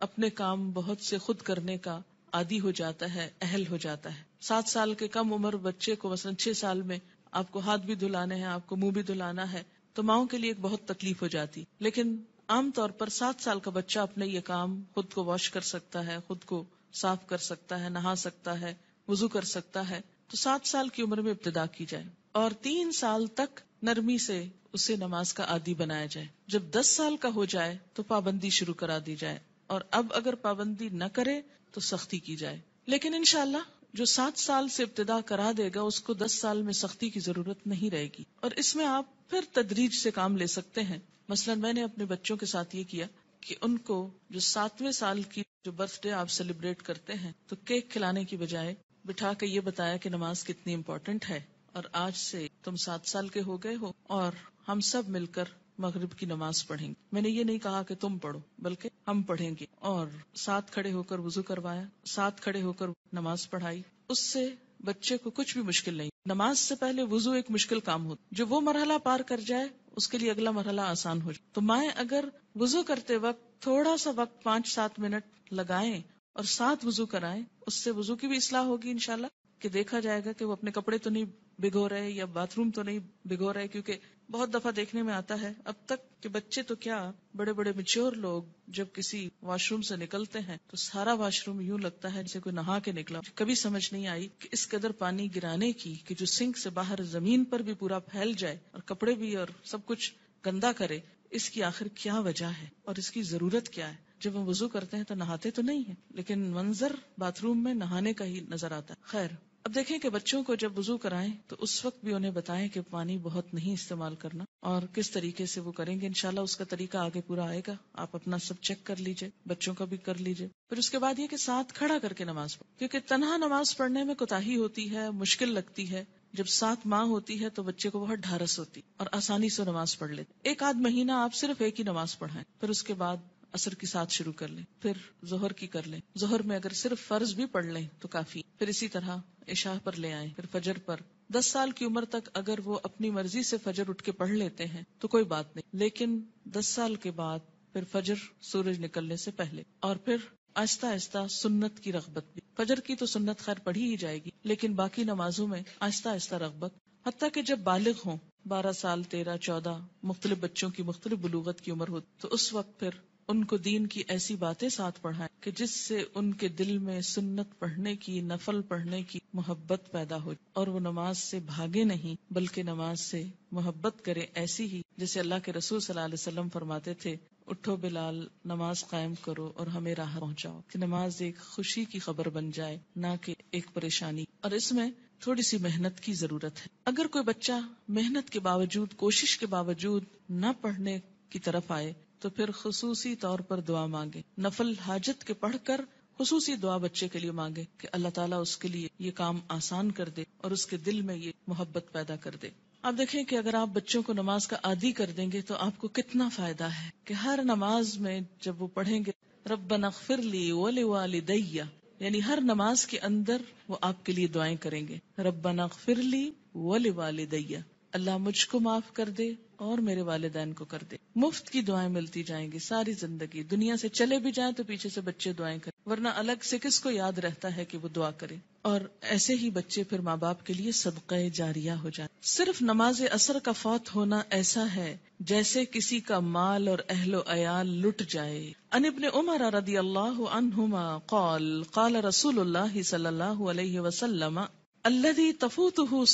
अपने काम बहुत से खुद करने का आदि हो जाता है अहल हो जाता है सात साल के कम उम्र बच्चे को मसलन छह साल में आपको हाथ भी धुलाने हैं आपको मुंह भी धुलाना है तो माओ के लिए एक बहुत तकलीफ हो जाती लेकिन आमतौर पर सात साल का बच्चा अपने ये काम खुद को वॉश कर सकता है खुद को साफ कर सकता है नहा सकता है वजू कर सकता है तो सात साल की उम्र में इब्तदा की जाए और तीन साल तक नरमी से उसे नमाज का आदि बनाया जाए जब दस साल का हो जाए तो पाबंदी शुरू करा दी जाए और अब अगर पाबंदी न करे तो सख्ती की जाए लेकिन इनशाला जो सात साल से इब्तदा करा देगा उसको दस साल में सख्ती की जरूरत नहीं रहेगी और इसमें आप फिर तदरीज से काम ले सकते हैं मसलन मैंने अपने बच्चों के साथ ये किया कि उनको जो सातवें साल की जो बर्थडे आप सेलिब्रेट करते हैं तो केक खिलाने की बजाय बिठा कर ये बताया कि नमाज कितनी इम्पोर्टेंट है और आज से तुम सात साल के हो गए हो और हम सब मिलकर मगरिब की नमाज पढ़ेंगे मैंने ये नहीं कहा कि तुम पढ़ो बल्कि हम पढ़ेंगे और साथ खड़े होकर वजू करवाया साथ खड़े होकर नमाज पढ़ाई उससे बच्चे को कुछ भी मुश्किल नहीं नमाज से पहले वजू एक मुश्किल काम हो जो वो मरहला पार कर जाए उसके लिए अगला मरहला आसान हो जाए तो माए अगर वजू करते वक्त थोड़ा सा वक्त पांच सात मिनट लगाए और साथ वजू कराएं उससे वजू की भी इसलाह होगी इनशाला कि देखा जाएगा कि वो अपने कपड़े तो नहीं भिगो रहे या बाथरूम तो नहीं भिगो रहे क्योंकि बहुत दफा देखने में आता है अब तक कि बच्चे तो क्या बड़े बड़े मिच्योर लोग जब किसी वॉशरूम से निकलते हैं तो सारा वॉशरूम यूं लगता है जैसे कोई नहा के निकला कभी समझ नहीं आई कि इस कदर पानी गिराने की कि जो सिंक से बाहर जमीन पर भी पूरा फैल जाए और कपड़े भी और सब कुछ गंदा करे इसकी आखिर क्या वजह है और इसकी जरूरत क्या है जब हम वजू करते हैं तो नहाते तो नहीं है लेकिन मंजर बाथरूम में नहाने का ही नजर आता है खैर अब देखें कि बच्चों को जब वजू कराएं तो उस वक्त भी उन्हें बताएं कि पानी बहुत नहीं इस्तेमाल करना और किस तरीके से वो करेंगे इनशाला उसका तरीका आगे पूरा आएगा आप अपना सब चेक कर लीजिए बच्चों का भी कर लीजिए फिर उसके बाद ये कि साथ खड़ा करके नमाज पढ़ क्योंकि तनहा नमाज पढ़ने में कोताही होती है मुश्किल लगती है जब साथ माँ होती है तो बच्चे को बहुत ढारस होती और आसानी से नमाज पढ़ लेते एक आध महीना आप सिर्फ एक ही नमाज पढ़ाए फिर उसके बाद असर के साथ शुरू कर लें फिर जोहर की कर लें जोहर में अगर सिर्फ फर्ज भी पढ़ लें तो काफी फिर इसी तरह इशाह पर ले आए फिर फजर पर दस साल की उम्र तक अगर वो अपनी मर्जी से फजर उठ के पढ़ लेते हैं तो कोई बात नहीं लेकिन दस साल के बाद फिर फजर सूरज निकलने से पहले और फिर आहिस्ता आहिस्ता सुन्नत की रगबत भी फजर की तो सुन्नत खैर पढ़ी ही जाएगी लेकिन बाकी नमाजों में आहिस्ता आहिस्ता रगबत हती के जब बालिग हों बारह साल तेरह चौदह मुख्तलिफ बच्चों की मुख्तलिफ बलूगत की उम्र हो तो उस वक्त फिर उनको दीन की ऐसी बातें साथ पढ़ाए कि जिससे उनके दिल में सुन्नत पढ़ने की नफल पढ़ने की मोहब्बत पैदा हो और वो नमाज से भागे नहीं बल्कि नमाज से मोहब्बत करे ऐसी ही जैसे अल्लाह के रसूल सल्लल्लाहु अलैहि वसल्लम फरमाते थे उठो बिलाल नमाज कायम करो और हमें राह पहुंचाओ कि नमाज एक खुशी की खबर बन जाए ना कि एक परेशानी और इसमें थोड़ी सी मेहनत की जरूरत है अगर कोई बच्चा मेहनत के बावजूद कोशिश के बावजूद न पढ़ने की तरफ आए तो फिर खसूसी तौर पर दुआ मांगे नफल हाजत के पढ़कर खसूसी दुआ बच्चे के लिए मांगे कि अल्लाह ताला उसके लिए ये काम आसान कर दे और उसके दिल में ये मोहब्बत पैदा कर दे आप देखें कि अगर आप बच्चों को नमाज का आदि कर देंगे तो आपको कितना फायदा है कि हर नमाज में जब वो पढ़ेंगे रब नखफिर ली वाले वाली दैया यानी हर नमाज के अंदर वो आपके लिए दुआएं करेंगे रब नखफिर ली वले वाली दैया अल्लाह मुझको माफ कर दे और मेरे वालदेन को कर दे मुफ्त की दुआएं मिलती जाएंगी सारी जिंदगी दुनिया से चले भी जाए तो पीछे से बच्चे दुआएं करें वरना अलग से किसको याद रहता है कि वो दुआ करे और ऐसे ही बच्चे फिर माँ बाप के लिए सबका जारिया हो जाए सिर्फ नमाज असर का फौत होना ऐसा है जैसे किसी का माल और अहलो अयाल लुट जाए अनिबन उमर रदी अल्लाह अनहुमा कौल काल रसूल सल्लाह अलैहि वसल्लम अल्लदी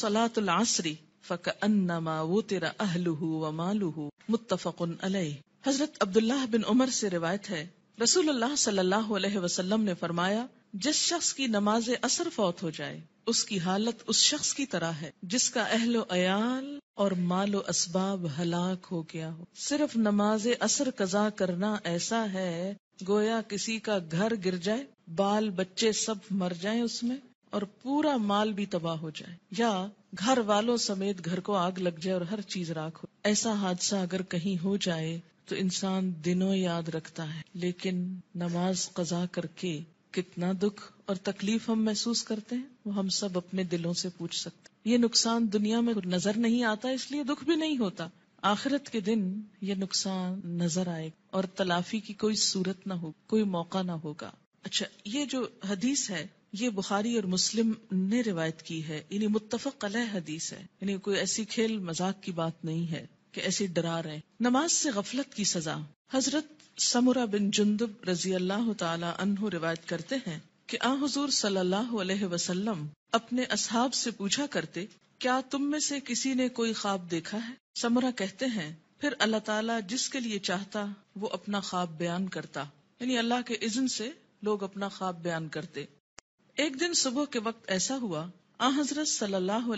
सलातुल आसरी फ़कअन्नमा वुतिर अहलुहु व मालुहु हजरत अब्दुल्ला बिन उमर से रिवायत है रसूल सल्लाम ने फरमाया जिस शख्स की नमाज असर फौत हो जाए उसकी हालत उस शख्स की तरह है जिसका अहलो अयाल और मालो असबाब हलाक हो गया हो सिर्फ नमाज असर कजा करना ऐसा है गोया किसी का घर गिर जाए बाल बच्चे सब मर जाए उसमें और पूरा माल भी तबाह हो जाए या घर वालों समेत घर को आग लग जाए और हर चीज राख हो ऐसा हादसा अगर कहीं हो जाए तो इंसान दिनों याद रखता है लेकिन नमाज कजा करके कितना दुख और तकलीफ हम महसूस करते हैं वो हम सब अपने दिलों से पूछ सकते ये नुकसान दुनिया में नजर नहीं आता इसलिए दुख भी नहीं होता आखिरत के दिन ये नुकसान नजर आएगा और तलाफी की कोई सूरत ना हो कोई मौका ना होगा अच्छा ये जो हदीस है ये बुखारी और मुस्लिम ने रिवायत की है इन्हें मुतफक अलह हदीस है इन्हें कोई ऐसी खेल मजाक की बात नहीं है कि ऐसे डरा रहे नमाज से गफलत की सजा हजरत समुरा बिन जुन्दुब रजी अल्लाह तहु रिवायत करते हैं कि आ हजूर सल्लल्लाहु अपने असहाब से पूछा करते क्या तुम में से किसी ने कोई ख्वाब देखा है समुरा कहते हैं फिर अल्लाह ताला जिसके लिए चाहता वो अपना ख्वाब बयान करता यानी अल्लाह के इज्जन से लोग अपना ख्वाब बयान करते एक दिन सुबह के वक्त ऐसा हुआ आ हजरत सल्लल्लाहु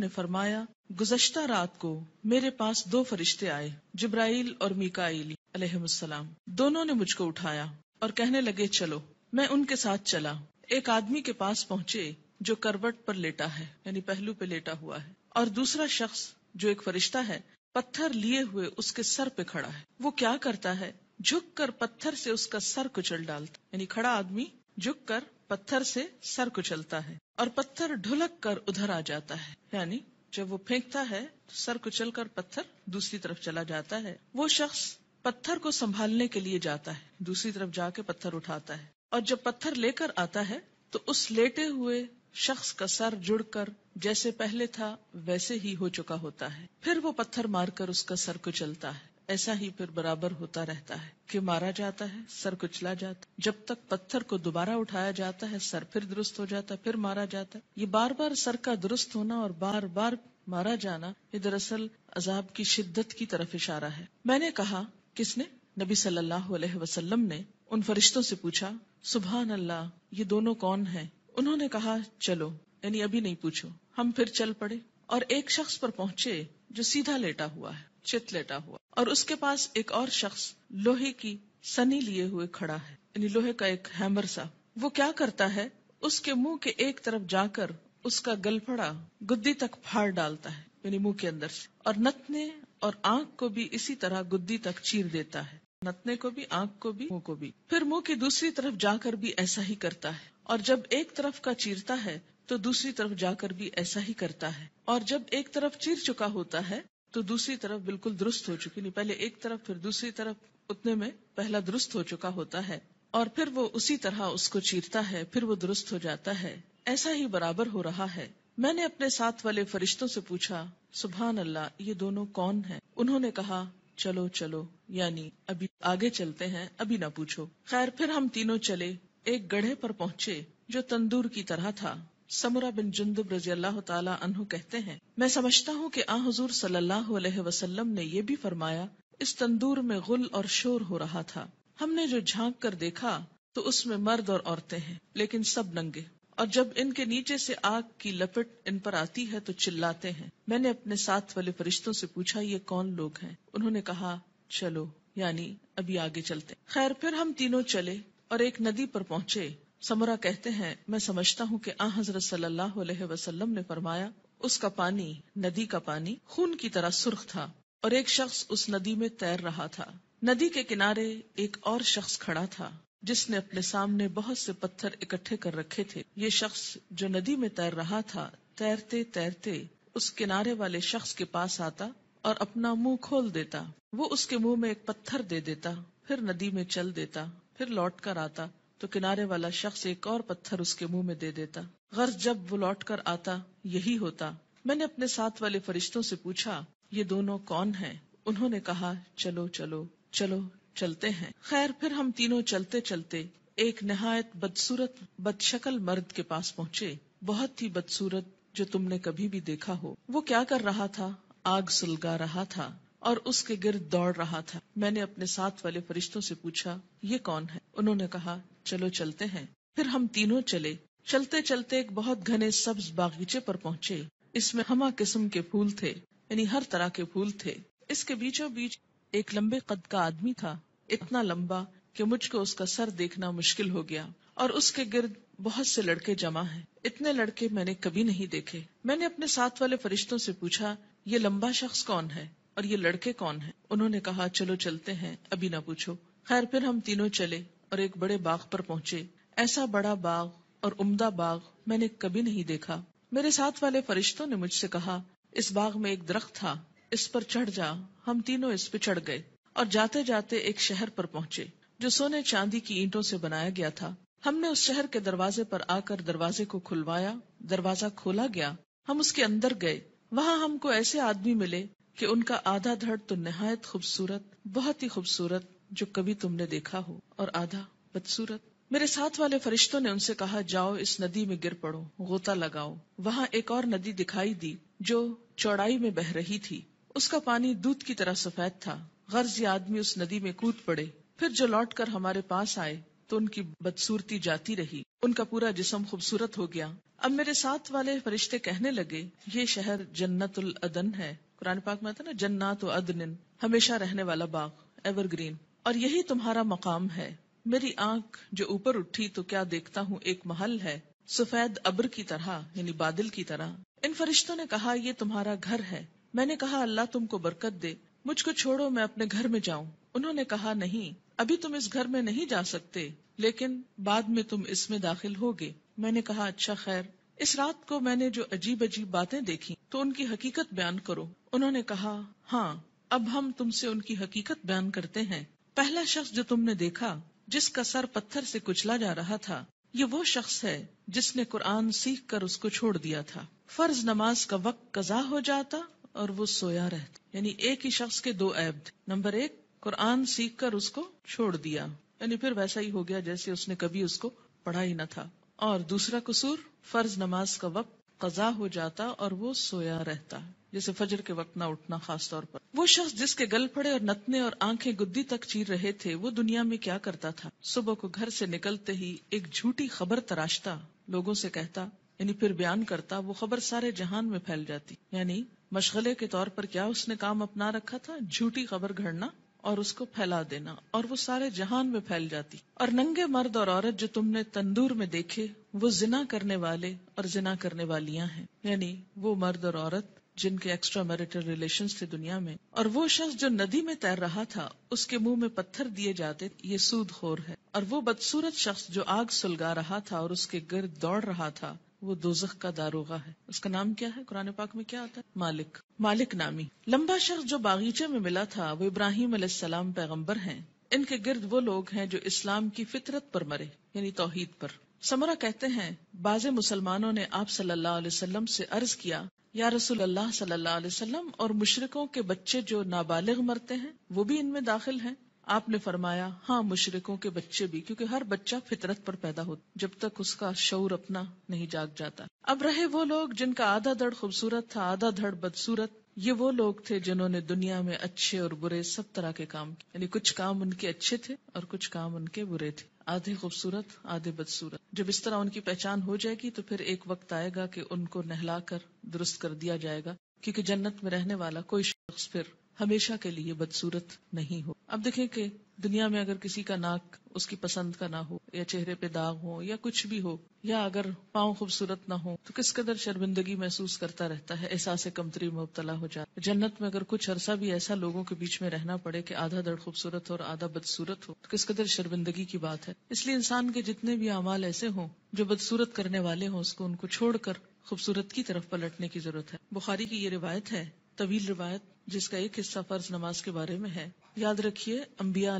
ने फरमाया गुजश्ता रात को मेरे पास दो फरिश्ते आए जब्राइल और मीकाईल अलैहिस्सलाम दोनों ने मुझको उठाया और कहने लगे चलो मैं उनके साथ चला एक आदमी के पास पहुँचे जो करवट पर लेटा है यानी पहलू पे लेटा हुआ है और दूसरा शख्स जो एक फरिश्ता है पत्थर लिए हुए उसके सर पे खड़ा है वो क्या करता है झुक कर पत्थर से उसका सर कुचल डालता यानी खड़ा आदमी झुक कर पत्थर से सर कुचलता है और पत्थर ढुलक कर उधर आ जाता है यानी जब वो फेंकता है तो सर कुचल कर पत्थर दूसरी तरफ चला जाता है वो शख्स पत्थर को संभालने के लिए जाता है दूसरी तरफ जाके पत्थर उठाता है और जब पत्थर लेकर आता है तो उस लेटे हुए शख्स का सर जुड़कर जैसे पहले था वैसे ही हो चुका होता है फिर वो पत्थर मारकर उसका सर कुचलता है ऐसा ही फिर बराबर होता रहता है कि मारा जाता है सर कुचला जाता है जब तक पत्थर को दोबारा उठाया जाता है सर फिर दुरुस्त हो जाता है फिर मारा जाता है ये बार बार सर का दुरुस्त होना और बार बार मारा जाना ये दरअसल अजाब की शिद्दत की तरफ इशारा है मैंने कहा किसने नबी सल्लल्लाहु अलैहि वसल्लम ने उन फरिश्तों से पूछा सुबह अल्लाह ये दोनों कौन है उन्होंने कहा चलो यानी अभी नहीं पूछो हम फिर चल पड़े और एक शख्स पर पहुंचे जो सीधा लेटा हुआ है चित लेटा हुआ और उसके पास एक और शख्स लोहे की सनी लिए हुए खड़ा है यानी लोहे का एक हैमर सा वो क्या करता है उसके मुंह के एक तरफ जाकर उसका गलफड़ा गुद्दी तक फाड़ डालता है यानी मुंह के अंदर से और नतने और आंख को भी इसी तरह गुद्दी तक चीर देता है नतने को भी आंख को भी मुंह को भी फिर मुंह की दूसरी तरफ जाकर भी ऐसा ही करता है और जब एक तरफ का चीरता है तो दूसरी तरफ जाकर भी ऐसा ही करता है और जब एक तरफ चीर चुका होता है तो दूसरी तरफ बिल्कुल दुरुस्त हो चुकी नहीं पहले एक तरफ फिर दूसरी तरफ उतने में पहला दुरुस्त हो चुका होता है और फिर वो उसी तरह उसको चीरता है फिर वो दुरुस्त हो जाता है ऐसा ही बराबर हो रहा है मैंने अपने साथ वाले फरिश्तों से पूछा सुबहान अल्लाह ये दोनों कौन हैं? उन्होंने कहा चलो चलो यानी अभी आगे चलते हैं अभी ना पूछो खैर फिर हम तीनों चले एक गढ़े पर पहुंचे जो तंदूर की तरह था समरा बिन जुंदुब रजी अल्लाह तु कहते हैं मैं समझता हूँ कि आ हजूर सल्लल्लाहु अलैहि वसल्लम ने यह भी फरमाया इस तंदूर में गुल और शोर हो रहा था हमने जो झांक कर देखा तो उसमें मर्द और औरतें हैं लेकिन सब नंगे और जब इनके नीचे से आग की लपट इन पर आती है तो चिल्लाते हैं मैंने अपने साथ वाले फरिश्तों से पूछा ये कौन लोग हैं उन्होंने कहा चलो यानी अभी आगे चलते खैर फिर हम तीनों चले और एक नदी पर पहुंचे समरा कहते हैं मैं समझता हूँ की आ हजरत सल्लल्लाहु ने फरमाया उसका पानी नदी का पानी खून की तरह सुर्ख था और एक शख्स उस नदी में तैर रहा था नदी के किनारे एक और शख्स खड़ा था जिसने अपने सामने बहुत से पत्थर इकट्ठे कर रखे थे ये शख्स जो नदी में तैर रहा था तैरते तैरते उस किनारे वाले शख्स के पास आता और अपना मुंह खोल देता वो उसके मुंह में एक पत्थर दे देता फिर नदी में चल देता फिर लौट कर आता तो किनारे वाला शख्स एक और पत्थर उसके मुंह में दे देता गर्ज जब वो लौट कर आता यही होता मैंने अपने साथ वाले फरिश्तों से पूछा ये दोनों कौन हैं उन्होंने कहा चलो चलो चलो चलते हैं खैर फिर हम तीनों चलते चलते एक नहायत बदसूरत बदशकल मर्द के पास पहुँचे बहुत ही बदसूरत जो तुमने कभी भी देखा हो वो क्या कर रहा था आग सुलगा रहा था और उसके गिर्द दौड़ रहा था मैंने अपने साथ वाले फरिश्तों से पूछा ये कौन है उन्होंने कहा चलो चलते हैं फिर हम तीनों चले चलते चलते एक बहुत घने सब्ज बागीचे पर पहुंचे इसमें हमा किस्म के फूल थे यानी हर तरह के फूल थे इसके बीचों बीच एक लंबे कद का आदमी था इतना लंबा कि मुझको उसका सर देखना मुश्किल हो गया और उसके गिर्द बहुत से लड़के जमा हैं। इतने लड़के मैंने कभी नहीं देखे मैंने अपने साथ वाले फरिश्तों से पूछा ये लंबा शख्स कौन है और ये लड़के कौन हैं उन्होंने कहा चलो चलते हैं अभी ना पूछो खैर फिर हम तीनों चले और एक बड़े बाग पर पहुंचे ऐसा बड़ा बाग और उम्दा बाग मैंने कभी नहीं देखा मेरे साथ वाले फरिश्तों ने मुझसे कहा इस बाग में एक दरख्त था इस पर चढ़ जा हम तीनों इस पर चढ़ गए और जाते जाते एक शहर पर पहुंचे जो सोने चांदी की ईंटों से बनाया गया था हमने उस शहर के दरवाजे पर आकर दरवाजे को खुलवाया दरवाजा खोला गया हम उसके अंदर गए वहाँ हमको ऐसे आदमी मिले कि उनका आधा धड़ तो नहायत खूबसूरत बहुत ही खूबसूरत जो कभी तुमने देखा हो और आधा बदसूरत मेरे साथ वाले फरिश्तों ने उनसे कहा जाओ इस नदी में गिर पड़ो गोता लगाओ वहाँ एक और नदी दिखाई दी जो चौड़ाई में बह रही थी उसका पानी दूध की तरह सफेद था गर्ज आदमी उस नदी में कूद पड़े फिर जो लौट कर हमारे पास आए तो उनकी बदसूरती जाती रही उनका पूरा जिसम खूबसूरत हो गया अब मेरे साथ वाले फरिश्ते कहने लगे ये शहर जन्नतुल अदन है कुरान पाक में आता है ना जन्नात अदनिन हमेशा रहने वाला बाग एवर ग्रीन और यही तुम्हारा मकाम है मेरी आंख जो ऊपर उठी तो क्या देखता हूँ एक महल है सफेद अब्र की तरह यानी बादल की तरह इन फरिश्तों ने कहा ये तुम्हारा घर है मैंने कहा अल्लाह तुमको बरकत दे मुझको छोड़ो मैं अपने घर में जाऊँ उन्होंने कहा नहीं अभी तुम इस घर में नहीं जा सकते लेकिन बाद में तुम इसमें दाखिल होगे मैंने कहा अच्छा खैर इस रात को मैंने जो अजीब अजीब बातें देखी तो उनकी हकीकत बयान करो उन्होंने कहा हाँ अब हम तुमसे उनकी हकीकत बयान करते हैं पहला शख्स जो तुमने देखा जिसका सर पत्थर से कुचला जा रहा था ये वो शख्स है जिसने कुरान सीख कर उसको छोड़ दिया था फर्ज नमाज का वक्त कजा हो जाता और वो सोया रहता यानी एक ही शख्स के दो ऐब नंबर एक कुरान सीख कर उसको छोड़ दिया यानी फिर वैसा ही हो गया जैसे उसने कभी उसको पढ़ा ही न था और दूसरा कसूर फर्ज नमाज का वक्त कजा हो जाता और वो सोया रहता जैसे फजर के वक्त ना उठना खास तौर पर वो शख्स जिसके गल पड़े और नतने और आंखें गुद्दी तक चीर रहे थे वो दुनिया में क्या करता था सुबह को घर से निकलते ही एक झूठी खबर तराशता लोगों से कहता यानी फिर बयान करता वो खबर सारे जहान में फैल जाती यानी मशगले के तौर पर क्या उसने काम अपना रखा था झूठी खबर घड़ना और उसको फैला देना और वो सारे जहान में फैल जाती और नंगे मर्द और औरत जो तुमने तंदूर में देखे वो जिना करने वाले और जिना करने वालियां हैं यानी वो मर्द और औरत जिनके एक्स्ट्रा मैरिटल रिलेशन थे दुनिया में और वो शख्स जो नदी में तैर रहा था उसके मुंह में पत्थर दिए जाते ये सूद खोर है और वो बदसूरत शख्स जो आग सुलगा रहा था और उसके गिर दौड़ रहा था वो दोजख का दारोगा है उसका नाम क्या है कुरान पाक में क्या आता है मालिक मालिक नामी लंबा शख्स जो बागीचे में मिला था वो इब्राहिम अलैहिस्सलाम पैगम्बर हैं इनके गिर्द वो लोग हैं जो इस्लाम की फितरत पर मरे यानी तोहीद पर समरा कहते हैं बाजे मुसलमानों ने आप सल्लल्लाहु अलैहि वसल्लम से अर्ज किया या रसूल अल्लाह सल्लल्लाहु अलैहि वसल्लम और मुशरकों के बच्चे जो नाबालिग मरते हैं वो भी इनमें दाखिल हैं आपने फरमाया हाँ मुशरकों के बच्चे भी क्योंकि हर बच्चा फितरत पर पैदा होता जब तक उसका शौर अपना नहीं जाग जाता अब रहे वो लोग जिनका आधा धड़ खूबसूरत था आधा धड़ बदसूरत ये वो लोग थे जिन्होंने दुनिया में अच्छे और बुरे सब तरह के काम किए यानी कुछ काम उनके अच्छे थे और कुछ काम उनके बुरे थे आधे खूबसूरत आधे बदसूरत जब इस तरह उनकी पहचान हो जाएगी तो फिर एक वक्त आएगा कि उनको नहलाकर दुरुस्त कर दिया जाएगा क्योंकि जन्नत में रहने वाला कोई शख्स फिर हमेशा के लिए बदसूरत नहीं हो अब देखें कि दुनिया में अगर किसी का नाक उसकी पसंद का ना हो या चेहरे पे दाग हो या कुछ भी हो या अगर पाँव खूबसूरत ना हो तो किस कदर शर्मिंदगी महसूस करता रहता है एहसास कमतरी मुबतला हो जाता जन्नत में अगर कुछ अरसा भी ऐसा लोगों के बीच में रहना पड़े कि आधा दड़ खूबसूरत और आधा बदसूरत हो तो किस कदर शर्मिंदगी की बात है इसलिए इंसान के जितने भी अमाल ऐसे हों जो बदसूरत करने वाले हों उसको उनको छोड़कर खूबसूरत की तरफ पलटने की जरूरत है बुखारी की ये रिवायत है तवील रिवायत जिसका एक हिस्सा फर्ज नमाज के बारे में है याद रखिये अम्बिया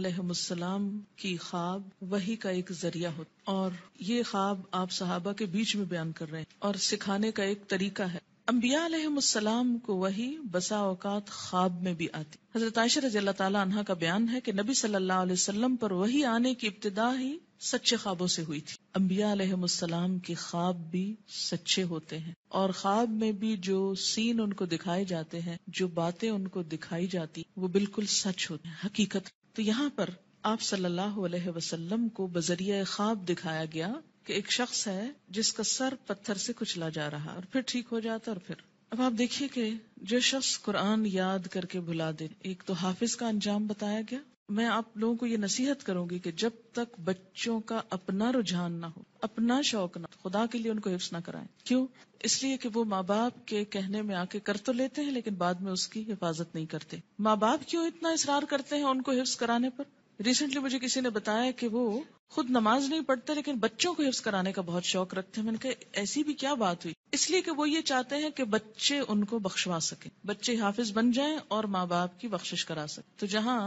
की ख्वाब वही का एक जरिया हो और ये ख्वाब आप सहाबा के बीच में बयान कर रहे हैं और सिखाने का एक तरीका है अम्बियालाम को वही बसा औकात ख्वाब में भी आती हजरत आयशा रजी अल्लाह का बयान है की नबी सल्लल्लाहु आरोप वही आने की इब्तदा ही सच्चे ख्वाबों से हुई थी अम्बियालाम के ख्वाब भी सच्चे होते हैं और ख्वाब में भी जो सीन उनको दिखाए जाते हैं जो बातें उनको दिखाई जाती वो बिल्कुल सच होते हैं हकीकत तो यहाँ पर आप सल्लल्लाहु अलैहि वसल्लम को बजरिया ख्वाब दिखाया गया कि एक शख्स है जिसका सर पत्थर से कुचला जा रहा और फिर ठीक हो जाता और फिर अब आप देखिए कि जो शख्स कुरान याद करके भुला दे एक तो हाफिज का अंजाम बताया गया मैं आप लोगों को ये नसीहत करूंगी कि जब तक बच्चों का अपना रुझान ना हो अपना शौक ना खुदा के लिए उनको हिफ्स ना कराएं क्यों इसलिए कि वो माँ बाप के कहने में आके कर तो लेते हैं लेकिन बाद में उसकी हिफाजत नहीं करते माँ बाप क्यों इतना इसरार करते हैं उनको हिफ्स कराने पर रिसेंटली मुझे किसी ने बताया कि वो खुद नमाज नहीं पढ़ते लेकिन बच्चों को हिफ्स कराने का बहुत शौक रखते हैं मैंने कहा ऐसी भी क्या बात हुई इसलिए कि वो ये चाहते हैं कि बच्चे उनको बख्शवा सके बच्चे हाफिज बन जाएं और माँ बाप की बख्शिश करा सके तो जहाँ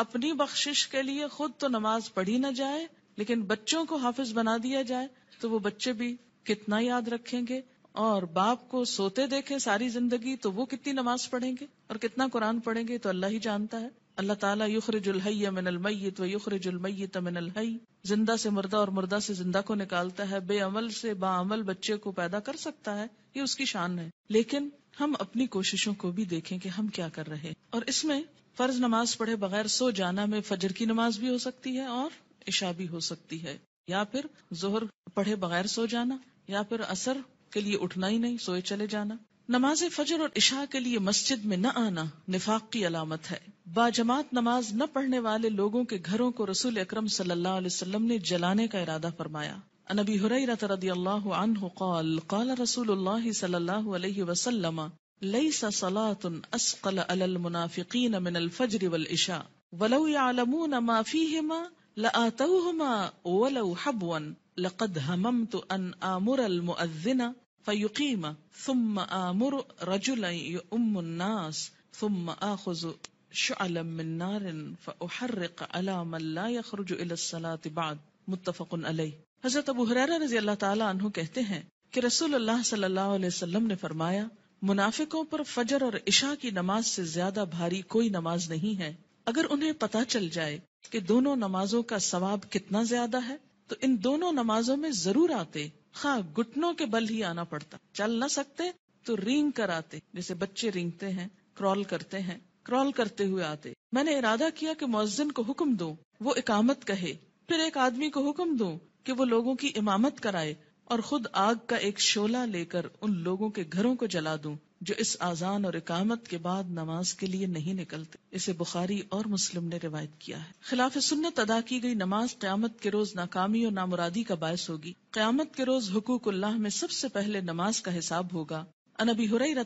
अपनी बख्शिश के लिए खुद तो नमाज पढ़ी ना जाए लेकिन बच्चों को हाफिज बना दिया जाए तो वो बच्चे भी कितना याद रखेंगे और बाप को सोते देखे सारी जिंदगी तो वो कितनी नमाज पढ़ेंगे और कितना कुरान पढ़ेंगे तो अल्लाह ही जानता है अल्लाह ताला युखरजुलहैय मिनल मैयत व युखरजुलमैयत मिनल हई जिंदा से मुर्दा और मुर्दा से जिंदा को निकालता है बेअमल से बाअमल बच्चे को पैदा कर सकता है ये उसकी शान है लेकिन हम अपनी कोशिशों को भी देखें कि हम क्या कर रहे हैं और इसमें फर्ज नमाज पढ़े बगैर सो जाना में फजर की नमाज भी हो सकती है और इशा भी हो सकती है या फिर जोहर पढ़े बगैर सो जाना या फिर असर के लिए उठना ही नहीं सोए चले जाना नमाज फजर और इशा के लिए मस्जिद में न आना निफाक की अलामत है बाजमात नमाज न पढ़ने वाले लोगों के घरों को रसूल अक्रम सल्लाम ने जलाने का इरादा फरमाया नबी हुरैरत रदियल्लाहु अन्हु قال قال रसूलुल्लाह सल्लल्लाहु अलैहि वसल्लम ليس صلاة أثقل على المنافقين من الفجر والإشاء ولو يعلمون ما فيهما لآتوهما ولو حبوا لقد هممت أن آمر المؤذن فيقيم ثم آمر رجلا يؤم الناس ثم آخذ شعلا من نار فأحرق على من لا يخرج إلى الصلاة بعد متفق عليه حضرت ابو حریرہ رضی اللہ تعالیٰ عنہ کہتے ہیں کہ رسول اللہ صلی اللہ علیہ وسلم نے فرمایا मुनाफिकों पर फजर और इशा की नमाज से ज्यादा भारी कोई नमाज नहीं है अगर उन्हें पता चल जाए कि दोनों नमाजों का सवाब कितना ज्यादा है तो इन दोनों नमाजों में जरूर आते हाँ घुटनों के बल ही आना पड़ता चल ना सकते तो रिंग कर आते जैसे बच्चे रिंगते हैं क्रॉल करते हैं क्रॉल करते हुए आते मैंने इरादा किया कि मोजिन को हुक्म दो वो इकामत कहे फिर एक आदमी को हुक्म दो कि वो लोगों की इमामत कराए और खुद आग का एक शोला लेकर उन लोगों के घरों को जला दूं जो इस आजान और इकामत के बाद नमाज के लिए नहीं निकलते इसे बुखारी और मुस्लिम ने रिवायत किया है खिलाफ सुन्नत अदा की गई नमाज क्यामत के रोज नाकामी और नामुरादी का बायस होगी क्यामत के रोज हकूकुल्लाह में सबसे पहले नमाज का हिसाब होगा अनबी हुरैरा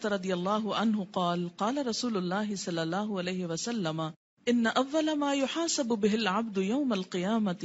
रसूलुल्लाह सल्लल्लाहु अलैहि वसल्लम इन अव्वल मा युहासबु बिहिल अब्दु यौमल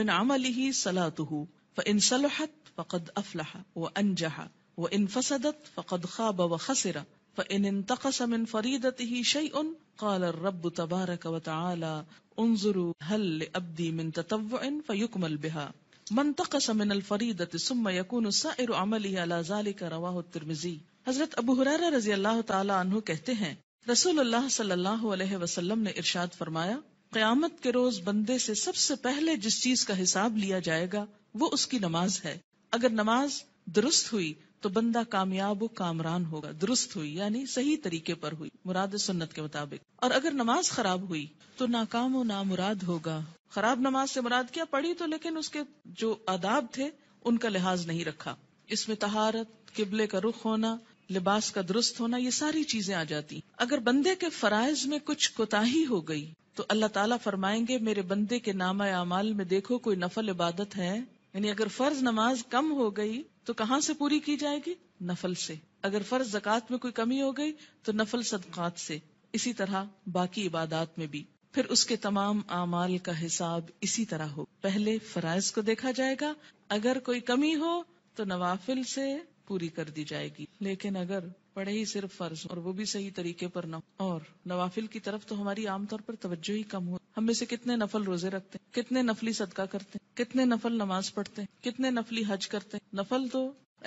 मिन अमलिही सलातुहू فإن صلحت فقد أفلح وأنجح وإن فسدت فقد خاب وخسر فإن انتقص من فريضته شيء قال الرب تبارك وتعالى انظروا هل لأبدي من تطوع فيكمل بها من انتقص من الفريضة ثم يكون سائر عمله على ذلك رواه الترمذي हजरत अबू हुरारा रजी अल्लाह तला कहते हैं रसूल अल्लाह सल्लल्लाहु अलैहि वसल्लम ने इरशाद फरमाया क्यामत के रोज बंदे से सबसे पहले जिस चीज का हिसाब लिया जाएगा वो उसकी नमाज है अगर नमाज दुरुस्त हुई तो बंदा कामयाब कामरान होगा दुरुस्त हुई यानी सही तरीके पर हुई मुराद सुन्नत के मुताबिक और अगर नमाज खराब हुई तो नाकाम व मुराद होगा खराब नमाज से मुराद क्या पड़ी तो लेकिन उसके जो आदाब थे उनका लिहाज नहीं रखा इसमें तहारत किबले का रुख होना लिबास का दुरुस्त होना ये सारी चीजें आ जाती अगर बंदे के फराइज में कुछ कोताही हो गई तो अल्लाह ताला फरमाएंगे मेरे बंदे के नामा अमाल में देखो कोई नफल इबादत है यानी अगर फर्ज नमाज कम हो गई तो कहाँ से पूरी की जाएगी नफल से अगर फर्ज जक़ात में कोई कमी हो गई तो नफल सदकात से इसी तरह बाकी इबादत में भी फिर उसके तमाम अमाल का हिसाब इसी तरह हो पहले फराइज को देखा जाएगा अगर कोई कमी हो तो नवाफिल से पूरी कर दी जाएगी लेकिन अगर पढ़े ही सिर्फ फर्ज और वो भी सही तरीके पर ना और नवाफिल की तरफ तो हमारी आमतौर पर तवज्जो ही कम हो हम में से कितने नफल रोजे रखते हैं कितने नफली सदका करते हैं कितने नफल नमाज पढ़ते हैं कितने नफली हज करते हैं नफल तो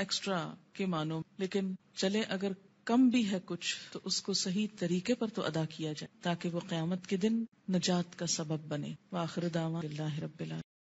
एक्स्ट्रा के मानो लेकिन चले अगर कम भी है कुछ तो उसको सही तरीके पर तो अदा किया जाए ताकि वो क्यामत के दिन नजात का सबब बने वाखिर दावा रब